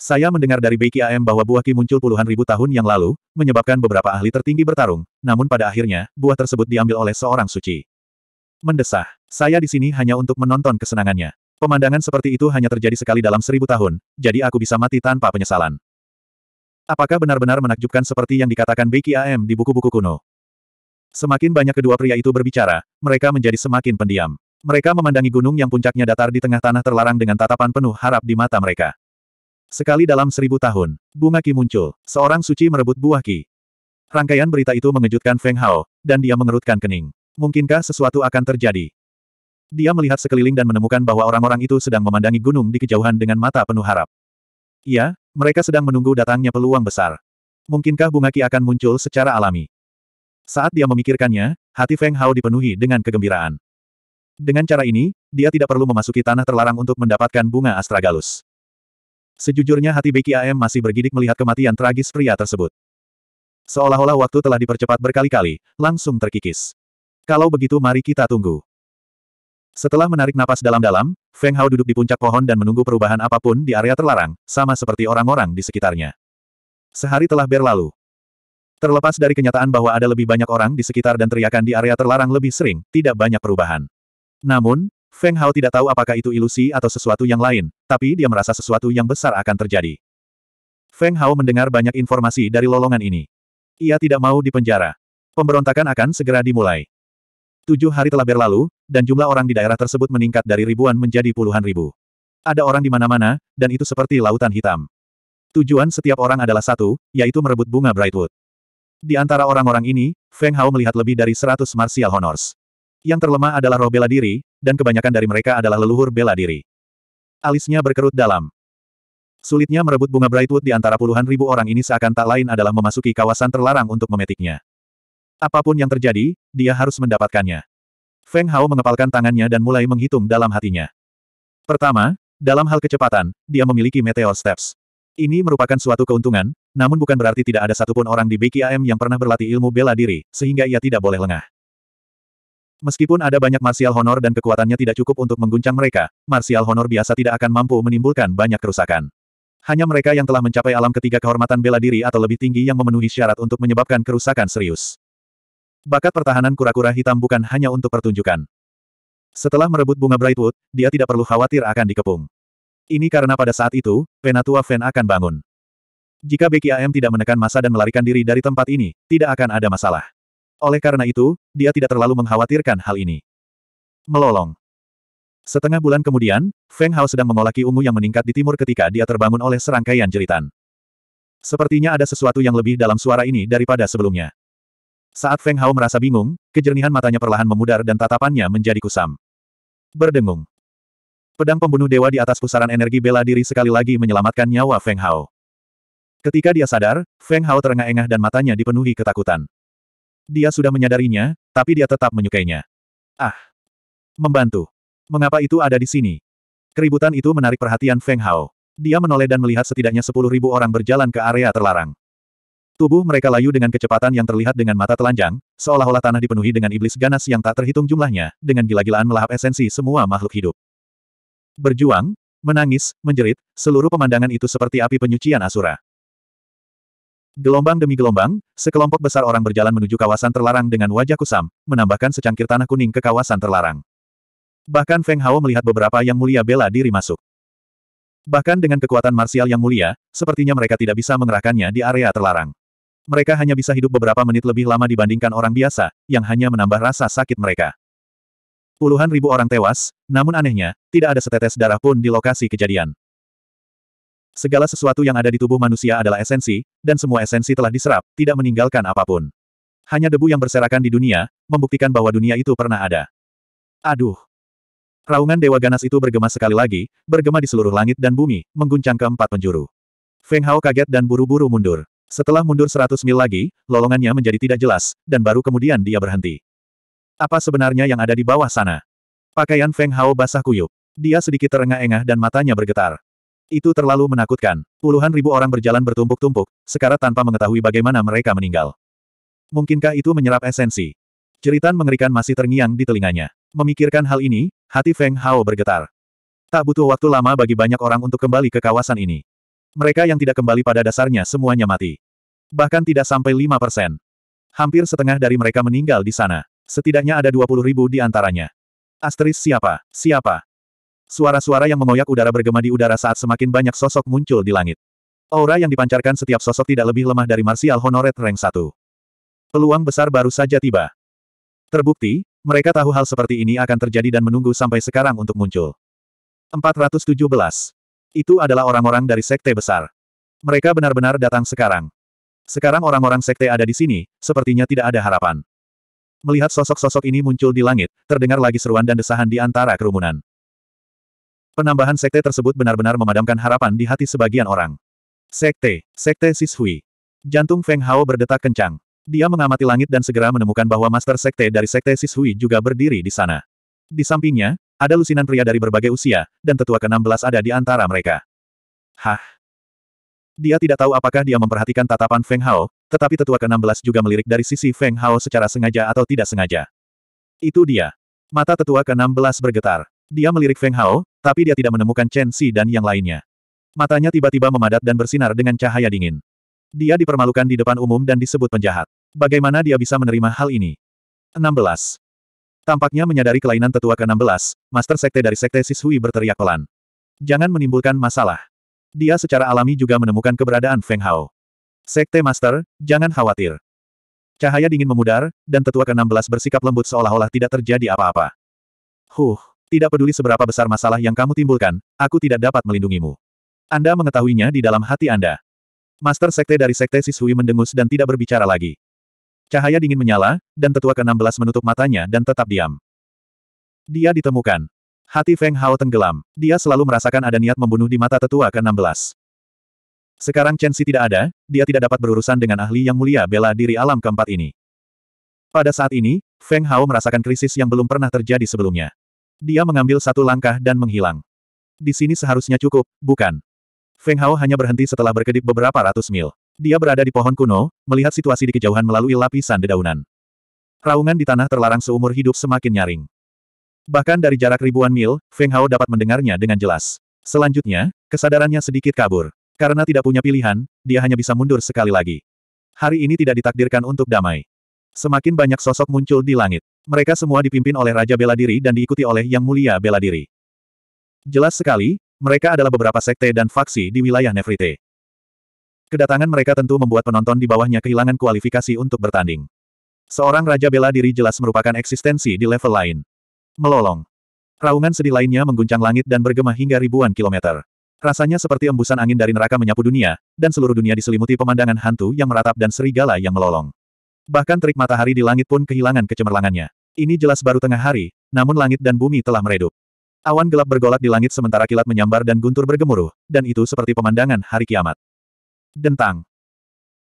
Saya mendengar dari Beiki AM bahwa buah ki muncul puluhan ribu tahun yang lalu, menyebabkan beberapa ahli tertinggi bertarung, namun pada akhirnya, buah tersebut diambil oleh seorang suci. Mendesah. Saya di sini hanya untuk menonton kesenangannya. Pemandangan seperti itu hanya terjadi sekali dalam seribu tahun, jadi aku bisa mati tanpa penyesalan. Apakah benar-benar menakjubkan seperti yang dikatakan Beiki AM di buku-buku kuno? Semakin banyak kedua pria itu berbicara, mereka menjadi semakin pendiam. Mereka memandangi gunung yang puncaknya datar di tengah tanah terlarang dengan tatapan penuh harap di mata mereka. Sekali dalam seribu tahun, bunga ki muncul, seorang suci merebut buah ki Rangkaian berita itu mengejutkan Feng Hao, dan dia mengerutkan kening. Mungkinkah sesuatu akan terjadi? Dia melihat sekeliling dan menemukan bahwa orang-orang itu sedang memandangi gunung di kejauhan dengan mata penuh harap. Iya, mereka sedang menunggu datangnya peluang besar. Mungkinkah bunga ki akan muncul secara alami? Saat dia memikirkannya, hati Feng Hao dipenuhi dengan kegembiraan. Dengan cara ini, dia tidak perlu memasuki tanah terlarang untuk mendapatkan bunga astragalus. Sejujurnya hati Becky AM masih bergidik melihat kematian tragis pria tersebut. Seolah-olah waktu telah dipercepat berkali-kali, langsung terkikis. Kalau begitu mari kita tunggu. Setelah menarik napas dalam-dalam, Feng Hao duduk di puncak pohon dan menunggu perubahan apapun di area terlarang, sama seperti orang-orang di sekitarnya. Sehari telah berlalu, Terlepas dari kenyataan bahwa ada lebih banyak orang di sekitar dan teriakan di area terlarang lebih sering, tidak banyak perubahan. Namun, Feng Hao tidak tahu apakah itu ilusi atau sesuatu yang lain, tapi dia merasa sesuatu yang besar akan terjadi. Feng Hao mendengar banyak informasi dari lolongan ini. Ia tidak mau dipenjara. Pemberontakan akan segera dimulai. Tujuh hari telah berlalu, dan jumlah orang di daerah tersebut meningkat dari ribuan menjadi puluhan ribu. Ada orang di mana-mana, dan itu seperti lautan hitam. Tujuan setiap orang adalah satu, yaitu merebut bunga Brightwood. Di antara orang-orang ini, Feng Hao melihat lebih dari seratus martial honors. Yang terlemah adalah roh bela diri, dan kebanyakan dari mereka adalah leluhur bela diri. Alisnya berkerut dalam. Sulitnya merebut bunga Brightwood di antara puluhan ribu orang ini seakan tak lain adalah memasuki kawasan terlarang untuk memetiknya. Apapun yang terjadi, dia harus mendapatkannya. Feng Hao mengepalkan tangannya dan mulai menghitung dalam hatinya. Pertama, dalam hal kecepatan, dia memiliki Meteor Steps. Ini merupakan suatu keuntungan, namun bukan berarti tidak ada satupun orang di BKM yang pernah berlatih ilmu bela diri, sehingga ia tidak boleh lengah. Meskipun ada banyak martial honor dan kekuatannya tidak cukup untuk mengguncang mereka, martial honor biasa tidak akan mampu menimbulkan banyak kerusakan. Hanya mereka yang telah mencapai alam ketiga kehormatan bela diri atau lebih tinggi yang memenuhi syarat untuk menyebabkan kerusakan serius. Bakat pertahanan kura-kura hitam bukan hanya untuk pertunjukan. Setelah merebut bunga Brightwood, dia tidak perlu khawatir akan dikepung. Ini karena pada saat itu, Penatua fen akan bangun. Jika bkm tidak menekan masa dan melarikan diri dari tempat ini, tidak akan ada masalah. Oleh karena itu, dia tidak terlalu mengkhawatirkan hal ini. Melolong. Setengah bulan kemudian, Feng Hao sedang mengolaki ungu yang meningkat di timur ketika dia terbangun oleh serangkaian jeritan. Sepertinya ada sesuatu yang lebih dalam suara ini daripada sebelumnya. Saat Feng Hao merasa bingung, kejernihan matanya perlahan memudar dan tatapannya menjadi kusam. Berdengung. Pedang pembunuh dewa di atas pusaran energi bela diri sekali lagi menyelamatkan nyawa Feng Hao. Ketika dia sadar, Feng Hao terengah-engah dan matanya dipenuhi ketakutan. Dia sudah menyadarinya, tapi dia tetap menyukainya. Ah! Membantu. Mengapa itu ada di sini? Keributan itu menarik perhatian Feng Hao. Dia menoleh dan melihat setidaknya sepuluh ribu orang berjalan ke area terlarang. Tubuh mereka layu dengan kecepatan yang terlihat dengan mata telanjang, seolah-olah tanah dipenuhi dengan iblis ganas yang tak terhitung jumlahnya, dengan gila-gilaan melahap esensi semua makhluk hidup. Berjuang, menangis, menjerit, seluruh pemandangan itu seperti api penyucian Asura. Gelombang demi gelombang, sekelompok besar orang berjalan menuju kawasan terlarang dengan wajah kusam, menambahkan secangkir tanah kuning ke kawasan terlarang. Bahkan Feng Hao melihat beberapa yang mulia bela diri masuk. Bahkan dengan kekuatan marsial yang mulia, sepertinya mereka tidak bisa mengerahkannya di area terlarang. Mereka hanya bisa hidup beberapa menit lebih lama dibandingkan orang biasa, yang hanya menambah rasa sakit mereka. Puluhan ribu orang tewas, namun anehnya, tidak ada setetes darah pun di lokasi kejadian. Segala sesuatu yang ada di tubuh manusia adalah esensi, dan semua esensi telah diserap, tidak meninggalkan apapun. Hanya debu yang berserakan di dunia, membuktikan bahwa dunia itu pernah ada. Aduh! Raungan Dewa Ganas itu bergema sekali lagi, bergema di seluruh langit dan bumi, mengguncang keempat penjuru. Feng Hao kaget dan buru-buru mundur. Setelah mundur seratus mil lagi, lolongannya menjadi tidak jelas, dan baru kemudian dia berhenti. Apa sebenarnya yang ada di bawah sana? Pakaian Feng Hao basah kuyup. Dia sedikit terengah-engah dan matanya bergetar. Itu terlalu menakutkan. Puluhan ribu orang berjalan bertumpuk-tumpuk, sekarat tanpa mengetahui bagaimana mereka meninggal. Mungkinkah itu menyerap esensi? Jeritan mengerikan masih terngiang di telinganya. Memikirkan hal ini, hati Feng Hao bergetar. Tak butuh waktu lama bagi banyak orang untuk kembali ke kawasan ini. Mereka yang tidak kembali pada dasarnya semuanya mati. Bahkan tidak sampai 5 persen. Hampir setengah dari mereka meninggal di sana. Setidaknya ada 20 ribu di antaranya. Asteris siapa? Siapa? Suara-suara yang mengoyak udara bergema di udara saat semakin banyak sosok muncul di langit. Aura yang dipancarkan setiap sosok tidak lebih lemah dari Martial Honored Rank 1. Peluang besar baru saja tiba. Terbukti, mereka tahu hal seperti ini akan terjadi dan menunggu sampai sekarang untuk muncul. 417. Itu adalah orang-orang dari sekte besar. Mereka benar-benar datang sekarang. Sekarang orang-orang sekte ada di sini, sepertinya tidak ada harapan. Melihat sosok-sosok ini muncul di langit, terdengar lagi seruan dan desahan di antara kerumunan. Penambahan sekte tersebut benar-benar memadamkan harapan di hati sebagian orang. Sekte, Sekte Sishui. Jantung Feng Hao berdetak kencang. Dia mengamati langit dan segera menemukan bahwa Master Sekte dari Sekte Sishui juga berdiri di sana. Di sampingnya, ada lusinan pria dari berbagai usia, dan tetua ke-16 ada di antara mereka. Hah? Dia tidak tahu apakah dia memperhatikan tatapan Feng Hao, tetapi tetua ke-16 juga melirik dari sisi Feng Hao secara sengaja atau tidak sengaja. Itu dia. Mata tetua ke-16 bergetar. Dia melirik Feng Hao, tapi dia tidak menemukan Chen Xi dan yang lainnya. Matanya tiba-tiba memadat dan bersinar dengan cahaya dingin. Dia dipermalukan di depan umum dan disebut penjahat. Bagaimana dia bisa menerima hal ini? 16. Tampaknya menyadari kelainan tetua ke-16, Master Sekte dari Sekte Sishui berteriak pelan. Jangan menimbulkan masalah. Dia secara alami juga menemukan keberadaan Feng Hao. Sekte Master, jangan khawatir. Cahaya dingin memudar, dan tetua ke-16 bersikap lembut seolah-olah tidak terjadi apa-apa. Huh. Tidak peduli seberapa besar masalah yang kamu timbulkan, aku tidak dapat melindungimu. Anda mengetahuinya di dalam hati Anda. Master Sekte dari Sekte Sishui mendengus dan tidak berbicara lagi. Cahaya dingin menyala, dan tetua ke-16 menutup matanya dan tetap diam. Dia ditemukan. Hati Feng Hao tenggelam. Dia selalu merasakan ada niat membunuh di mata tetua ke-16. Sekarang Chen Si tidak ada, dia tidak dapat berurusan dengan ahli yang mulia bela diri alam keempat ini. Pada saat ini, Feng Hao merasakan krisis yang belum pernah terjadi sebelumnya. Dia mengambil satu langkah dan menghilang. Di sini seharusnya cukup, bukan? Feng Hao hanya berhenti setelah berkedip beberapa ratus mil. Dia berada di pohon kuno, melihat situasi di kejauhan melalui lapisan dedaunan. Raungan di tanah terlarang seumur hidup semakin nyaring. Bahkan dari jarak ribuan mil, Feng Hao dapat mendengarnya dengan jelas. Selanjutnya, kesadarannya sedikit kabur. Karena tidak punya pilihan, dia hanya bisa mundur sekali lagi. Hari ini tidak ditakdirkan untuk damai. Semakin banyak sosok muncul di langit. Mereka semua dipimpin oleh Raja Bela Diri dan diikuti oleh Yang Mulia Bela Diri. Jelas sekali, mereka adalah beberapa sekte dan faksi di wilayah Nefrite. Kedatangan mereka tentu membuat penonton di bawahnya kehilangan kualifikasi untuk bertanding. Seorang Raja Bela Diri jelas merupakan eksistensi di level lain. Melolong. Raungan sedih lainnya mengguncang langit dan bergema hingga ribuan kilometer. Rasanya seperti embusan angin dari neraka menyapu dunia, dan seluruh dunia diselimuti pemandangan hantu yang meratap dan serigala yang melolong. Bahkan terik matahari di langit pun kehilangan kecemerlangannya. Ini jelas baru tengah hari, namun langit dan bumi telah meredup. Awan gelap bergolak di langit sementara kilat menyambar dan guntur bergemuruh, dan itu seperti pemandangan hari kiamat. Dentang.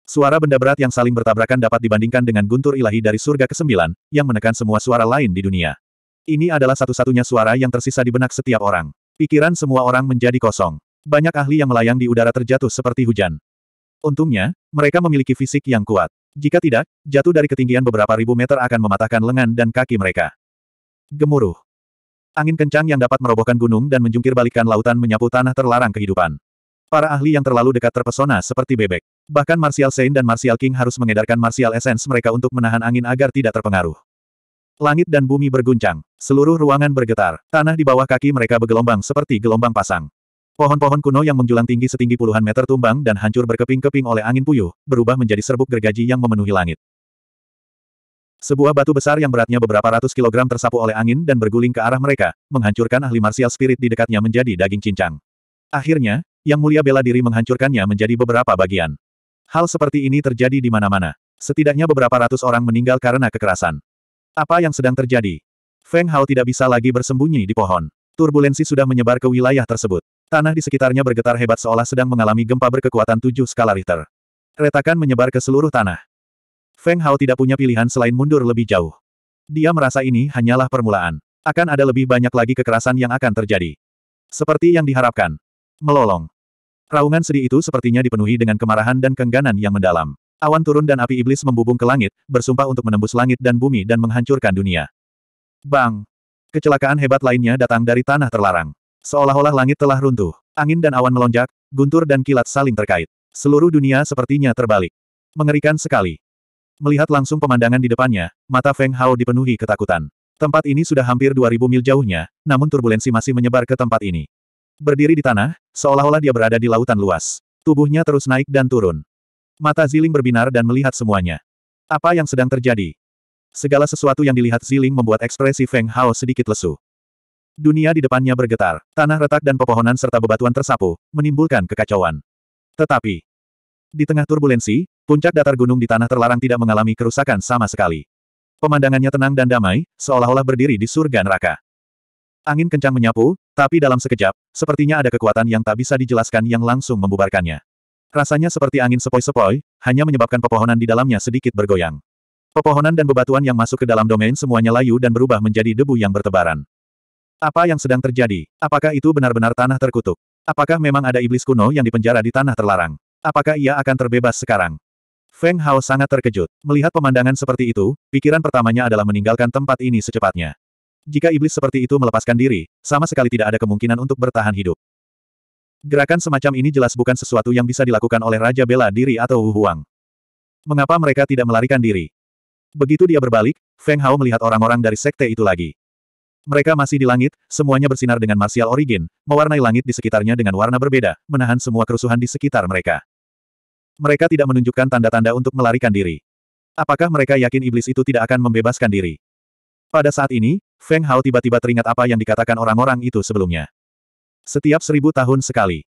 Suara benda berat yang saling bertabrakan dapat dibandingkan dengan guntur ilahi dari surga ke-9, yang menekan semua suara lain di dunia. Ini adalah satu-satunya suara yang tersisa di benak setiap orang. Pikiran semua orang menjadi kosong. Banyak ahli yang melayang di udara terjatuh seperti hujan. Untungnya, mereka memiliki fisik yang kuat. Jika tidak, jatuh dari ketinggian beberapa ribu meter akan mematahkan lengan dan kaki mereka. Gemuruh. Angin kencang yang dapat merobohkan gunung dan menjungkir balikan lautan menyapu tanah terlarang kehidupan. Para ahli yang terlalu dekat terpesona seperti bebek. Bahkan Martial Saint dan Martial King harus mengedarkan Martial Essence mereka untuk menahan angin agar tidak terpengaruh. Langit dan bumi berguncang. Seluruh ruangan bergetar. Tanah di bawah kaki mereka bergelombang seperti gelombang pasang. Pohon-pohon kuno yang menjulang tinggi setinggi puluhan meter tumbang dan hancur berkeping-keping oleh angin puyuh, berubah menjadi serbuk gergaji yang memenuhi langit. Sebuah batu besar yang beratnya beberapa ratus kilogram tersapu oleh angin dan berguling ke arah mereka, menghancurkan ahli martial spirit di dekatnya menjadi daging cincang. Akhirnya, yang mulia bela diri menghancurkannya menjadi beberapa bagian. Hal seperti ini terjadi di mana-mana. Setidaknya beberapa ratus orang meninggal karena kekerasan. Apa yang sedang terjadi? Feng Hao tidak bisa lagi bersembunyi di pohon. Turbulensi sudah menyebar ke wilayah tersebut. Tanah di sekitarnya bergetar hebat seolah sedang mengalami gempa berkekuatan tujuh skala Richter. Retakan menyebar ke seluruh tanah. Feng Hao tidak punya pilihan selain mundur lebih jauh. Dia merasa ini hanyalah permulaan. Akan ada lebih banyak lagi kekerasan yang akan terjadi. Seperti yang diharapkan. Melolong. Raungan sedih itu sepertinya dipenuhi dengan kemarahan dan kengganan yang mendalam. Awan turun dan api iblis membubung ke langit, bersumpah untuk menembus langit dan bumi dan menghancurkan dunia. Bang! Kecelakaan hebat lainnya datang dari tanah terlarang. Seolah-olah langit telah runtuh. Angin dan awan melonjak, guntur dan kilat saling terkait. Seluruh dunia sepertinya terbalik. Mengerikan sekali. Melihat langsung pemandangan di depannya, mata Feng Hao dipenuhi ketakutan. Tempat ini sudah hampir 2000 mil jauhnya, namun turbulensi masih menyebar ke tempat ini. Berdiri di tanah, seolah-olah dia berada di lautan luas. Tubuhnya terus naik dan turun. Mata Ziling berbinar dan melihat semuanya. Apa yang sedang terjadi? Segala sesuatu yang dilihat Ziling membuat ekspresi Feng Hao sedikit lesu. Dunia di depannya bergetar, tanah retak dan pepohonan serta bebatuan tersapu, menimbulkan kekacauan. Tetapi, di tengah turbulensi, puncak datar gunung di tanah terlarang tidak mengalami kerusakan sama sekali. Pemandangannya tenang dan damai, seolah-olah berdiri di surga neraka. Angin kencang menyapu, tapi dalam sekejap, sepertinya ada kekuatan yang tak bisa dijelaskan yang langsung membubarkannya. Rasanya seperti angin sepoi-sepoi, hanya menyebabkan pepohonan di dalamnya sedikit bergoyang. Pepohonan dan bebatuan yang masuk ke dalam domain semuanya layu dan berubah menjadi debu yang bertebaran. Apa yang sedang terjadi? Apakah itu benar-benar tanah terkutuk? Apakah memang ada iblis kuno yang dipenjara di tanah terlarang? Apakah ia akan terbebas sekarang? Feng Hao sangat terkejut. Melihat pemandangan seperti itu, pikiran pertamanya adalah meninggalkan tempat ini secepatnya. Jika iblis seperti itu melepaskan diri, sama sekali tidak ada kemungkinan untuk bertahan hidup. Gerakan semacam ini jelas bukan sesuatu yang bisa dilakukan oleh Raja Bela Diri atau Wu Huang. Mengapa mereka tidak melarikan diri? Begitu dia berbalik, Feng Hao melihat orang-orang dari sekte itu lagi. Mereka masih di langit, semuanya bersinar dengan martial origin, mewarnai langit di sekitarnya dengan warna berbeda, menahan semua kerusuhan di sekitar mereka. Mereka tidak menunjukkan tanda-tanda untuk melarikan diri. Apakah mereka yakin iblis itu tidak akan membebaskan diri? Pada saat ini, Feng Hao tiba-tiba teringat apa yang dikatakan orang-orang itu sebelumnya. Setiap seribu tahun sekali.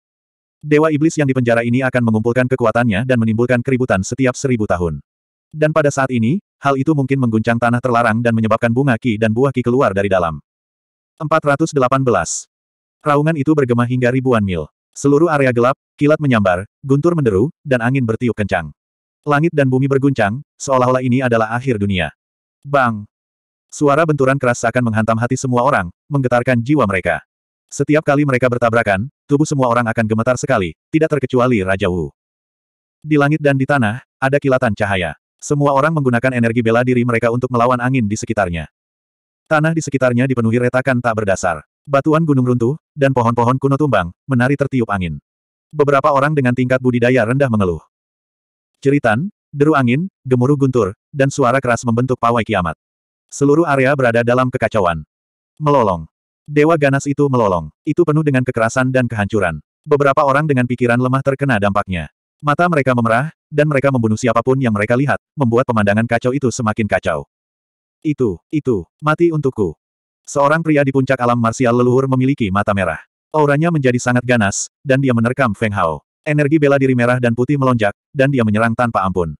Dewa iblis yang dipenjara ini akan mengumpulkan kekuatannya dan menimbulkan keributan setiap seribu tahun. Dan pada saat ini, Hal itu mungkin mengguncang tanah terlarang dan menyebabkan bunga ki dan buah ki keluar dari dalam. 418. Raungan itu bergema hingga ribuan mil. Seluruh area gelap, kilat menyambar, guntur menderu, dan angin bertiup kencang. Langit dan bumi berguncang, seolah-olah ini adalah akhir dunia. Bang! Suara benturan keras akan menghantam hati semua orang, menggetarkan jiwa mereka. Setiap kali mereka bertabrakan, tubuh semua orang akan gemetar sekali, tidak terkecuali Raja Wu. Di langit dan di tanah, ada kilatan cahaya. Semua orang menggunakan energi bela diri mereka untuk melawan angin di sekitarnya. Tanah di sekitarnya dipenuhi retakan tak berdasar. Batuan gunung runtuh, dan pohon-pohon kuno tumbang, menari tertiup angin. Beberapa orang dengan tingkat budidaya rendah mengeluh. Ceritan, deru angin, gemuruh guntur, dan suara keras membentuk pawai kiamat. Seluruh area berada dalam kekacauan. Melolong. Dewa ganas itu melolong. Itu penuh dengan kekerasan dan kehancuran. Beberapa orang dengan pikiran lemah terkena dampaknya. Mata mereka memerah, dan mereka membunuh siapapun yang mereka lihat, membuat pemandangan kacau itu semakin kacau. Itu, itu, mati untukku. Seorang pria di puncak alam marsial leluhur memiliki mata merah. Auranya menjadi sangat ganas, dan dia menerkam Feng Hao. Energi bela diri merah dan putih melonjak, dan dia menyerang tanpa ampun.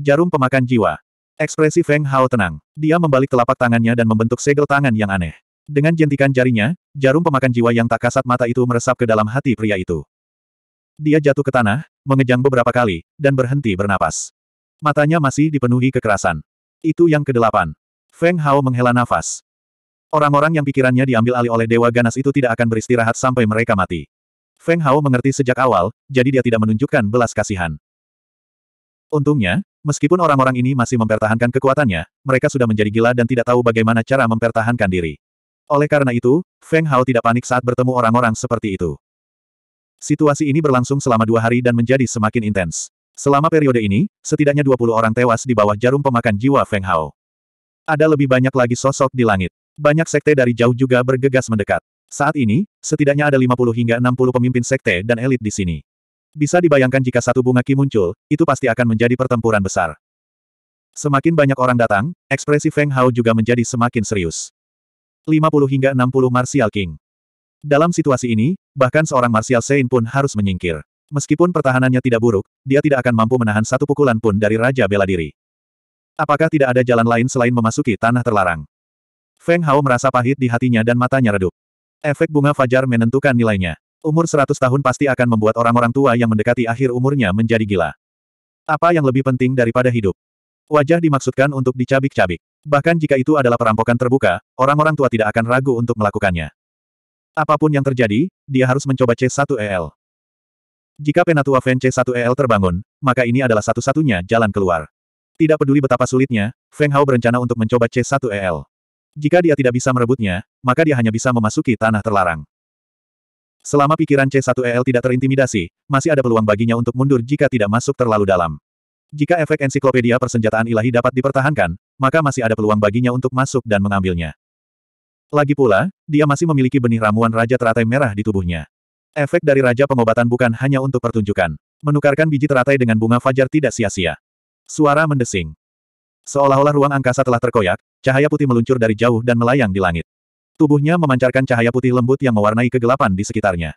Jarum pemakan jiwa. Ekspresi Feng Hao tenang. Dia membalik telapak tangannya dan membentuk segel tangan yang aneh. Dengan jentikan jarinya, jarum pemakan jiwa yang tak kasat mata itu meresap ke dalam hati pria itu. Dia jatuh ke tanah, mengejang beberapa kali, dan berhenti bernapas. Matanya masih dipenuhi kekerasan. Itu yang kedelapan. Feng Hao menghela nafas. Orang-orang yang pikirannya diambil alih oleh Dewa Ganas itu tidak akan beristirahat sampai mereka mati. Feng Hao mengerti sejak awal, jadi dia tidak menunjukkan belas kasihan. Untungnya, meskipun orang-orang ini masih mempertahankan kekuatannya, mereka sudah menjadi gila dan tidak tahu bagaimana cara mempertahankan diri. Oleh karena itu, Feng Hao tidak panik saat bertemu orang-orang seperti itu. Situasi ini berlangsung selama dua hari dan menjadi semakin intens. Selama periode ini, setidaknya 20 orang tewas di bawah jarum pemakan jiwa Feng Hao. Ada lebih banyak lagi sosok di langit. Banyak sekte dari jauh juga bergegas mendekat. Saat ini, setidaknya ada 50 hingga 60 pemimpin sekte dan elit di sini. Bisa dibayangkan jika satu bunga ki muncul, itu pasti akan menjadi pertempuran besar. Semakin banyak orang datang, ekspresi Feng Hao juga menjadi semakin serius. 50 hingga 60 Martial King. Dalam situasi ini, bahkan seorang Martial Saint pun harus menyingkir. Meskipun pertahanannya tidak buruk, dia tidak akan mampu menahan satu pukulan pun dari Raja Bela Diri. Apakah tidak ada jalan lain selain memasuki tanah terlarang? Feng Hao merasa pahit di hatinya dan matanya redup. Efek bunga fajar menentukan nilainya. Umur 100 tahun pasti akan membuat orang-orang tua yang mendekati akhir umurnya menjadi gila. Apa yang lebih penting daripada hidup? Wajah dimaksudkan untuk dicabik-cabik. Bahkan jika itu adalah perampokan terbuka, orang-orang tua tidak akan ragu untuk melakukannya. Apapun yang terjadi, dia harus mencoba C1EL. Jika penatua Feng C1EL terbangun, maka ini adalah satu-satunya jalan keluar. Tidak peduli betapa sulitnya, Feng Hao berencana untuk mencoba C1EL. Jika dia tidak bisa merebutnya, maka dia hanya bisa memasuki tanah terlarang. Selama pikiran C1EL tidak terintimidasi, masih ada peluang baginya untuk mundur jika tidak masuk terlalu dalam. Jika efek ensiklopedia persenjataan ilahi dapat dipertahankan, maka masih ada peluang baginya untuk masuk dan mengambilnya. Lagi pula, dia masih memiliki benih ramuan Raja Teratai Merah di tubuhnya. Efek dari Raja Pengobatan bukan hanya untuk pertunjukan. Menukarkan biji teratai dengan bunga fajar tidak sia-sia. Suara mendesing. Seolah-olah ruang angkasa telah terkoyak, cahaya putih meluncur dari jauh dan melayang di langit. Tubuhnya memancarkan cahaya putih lembut yang mewarnai kegelapan di sekitarnya.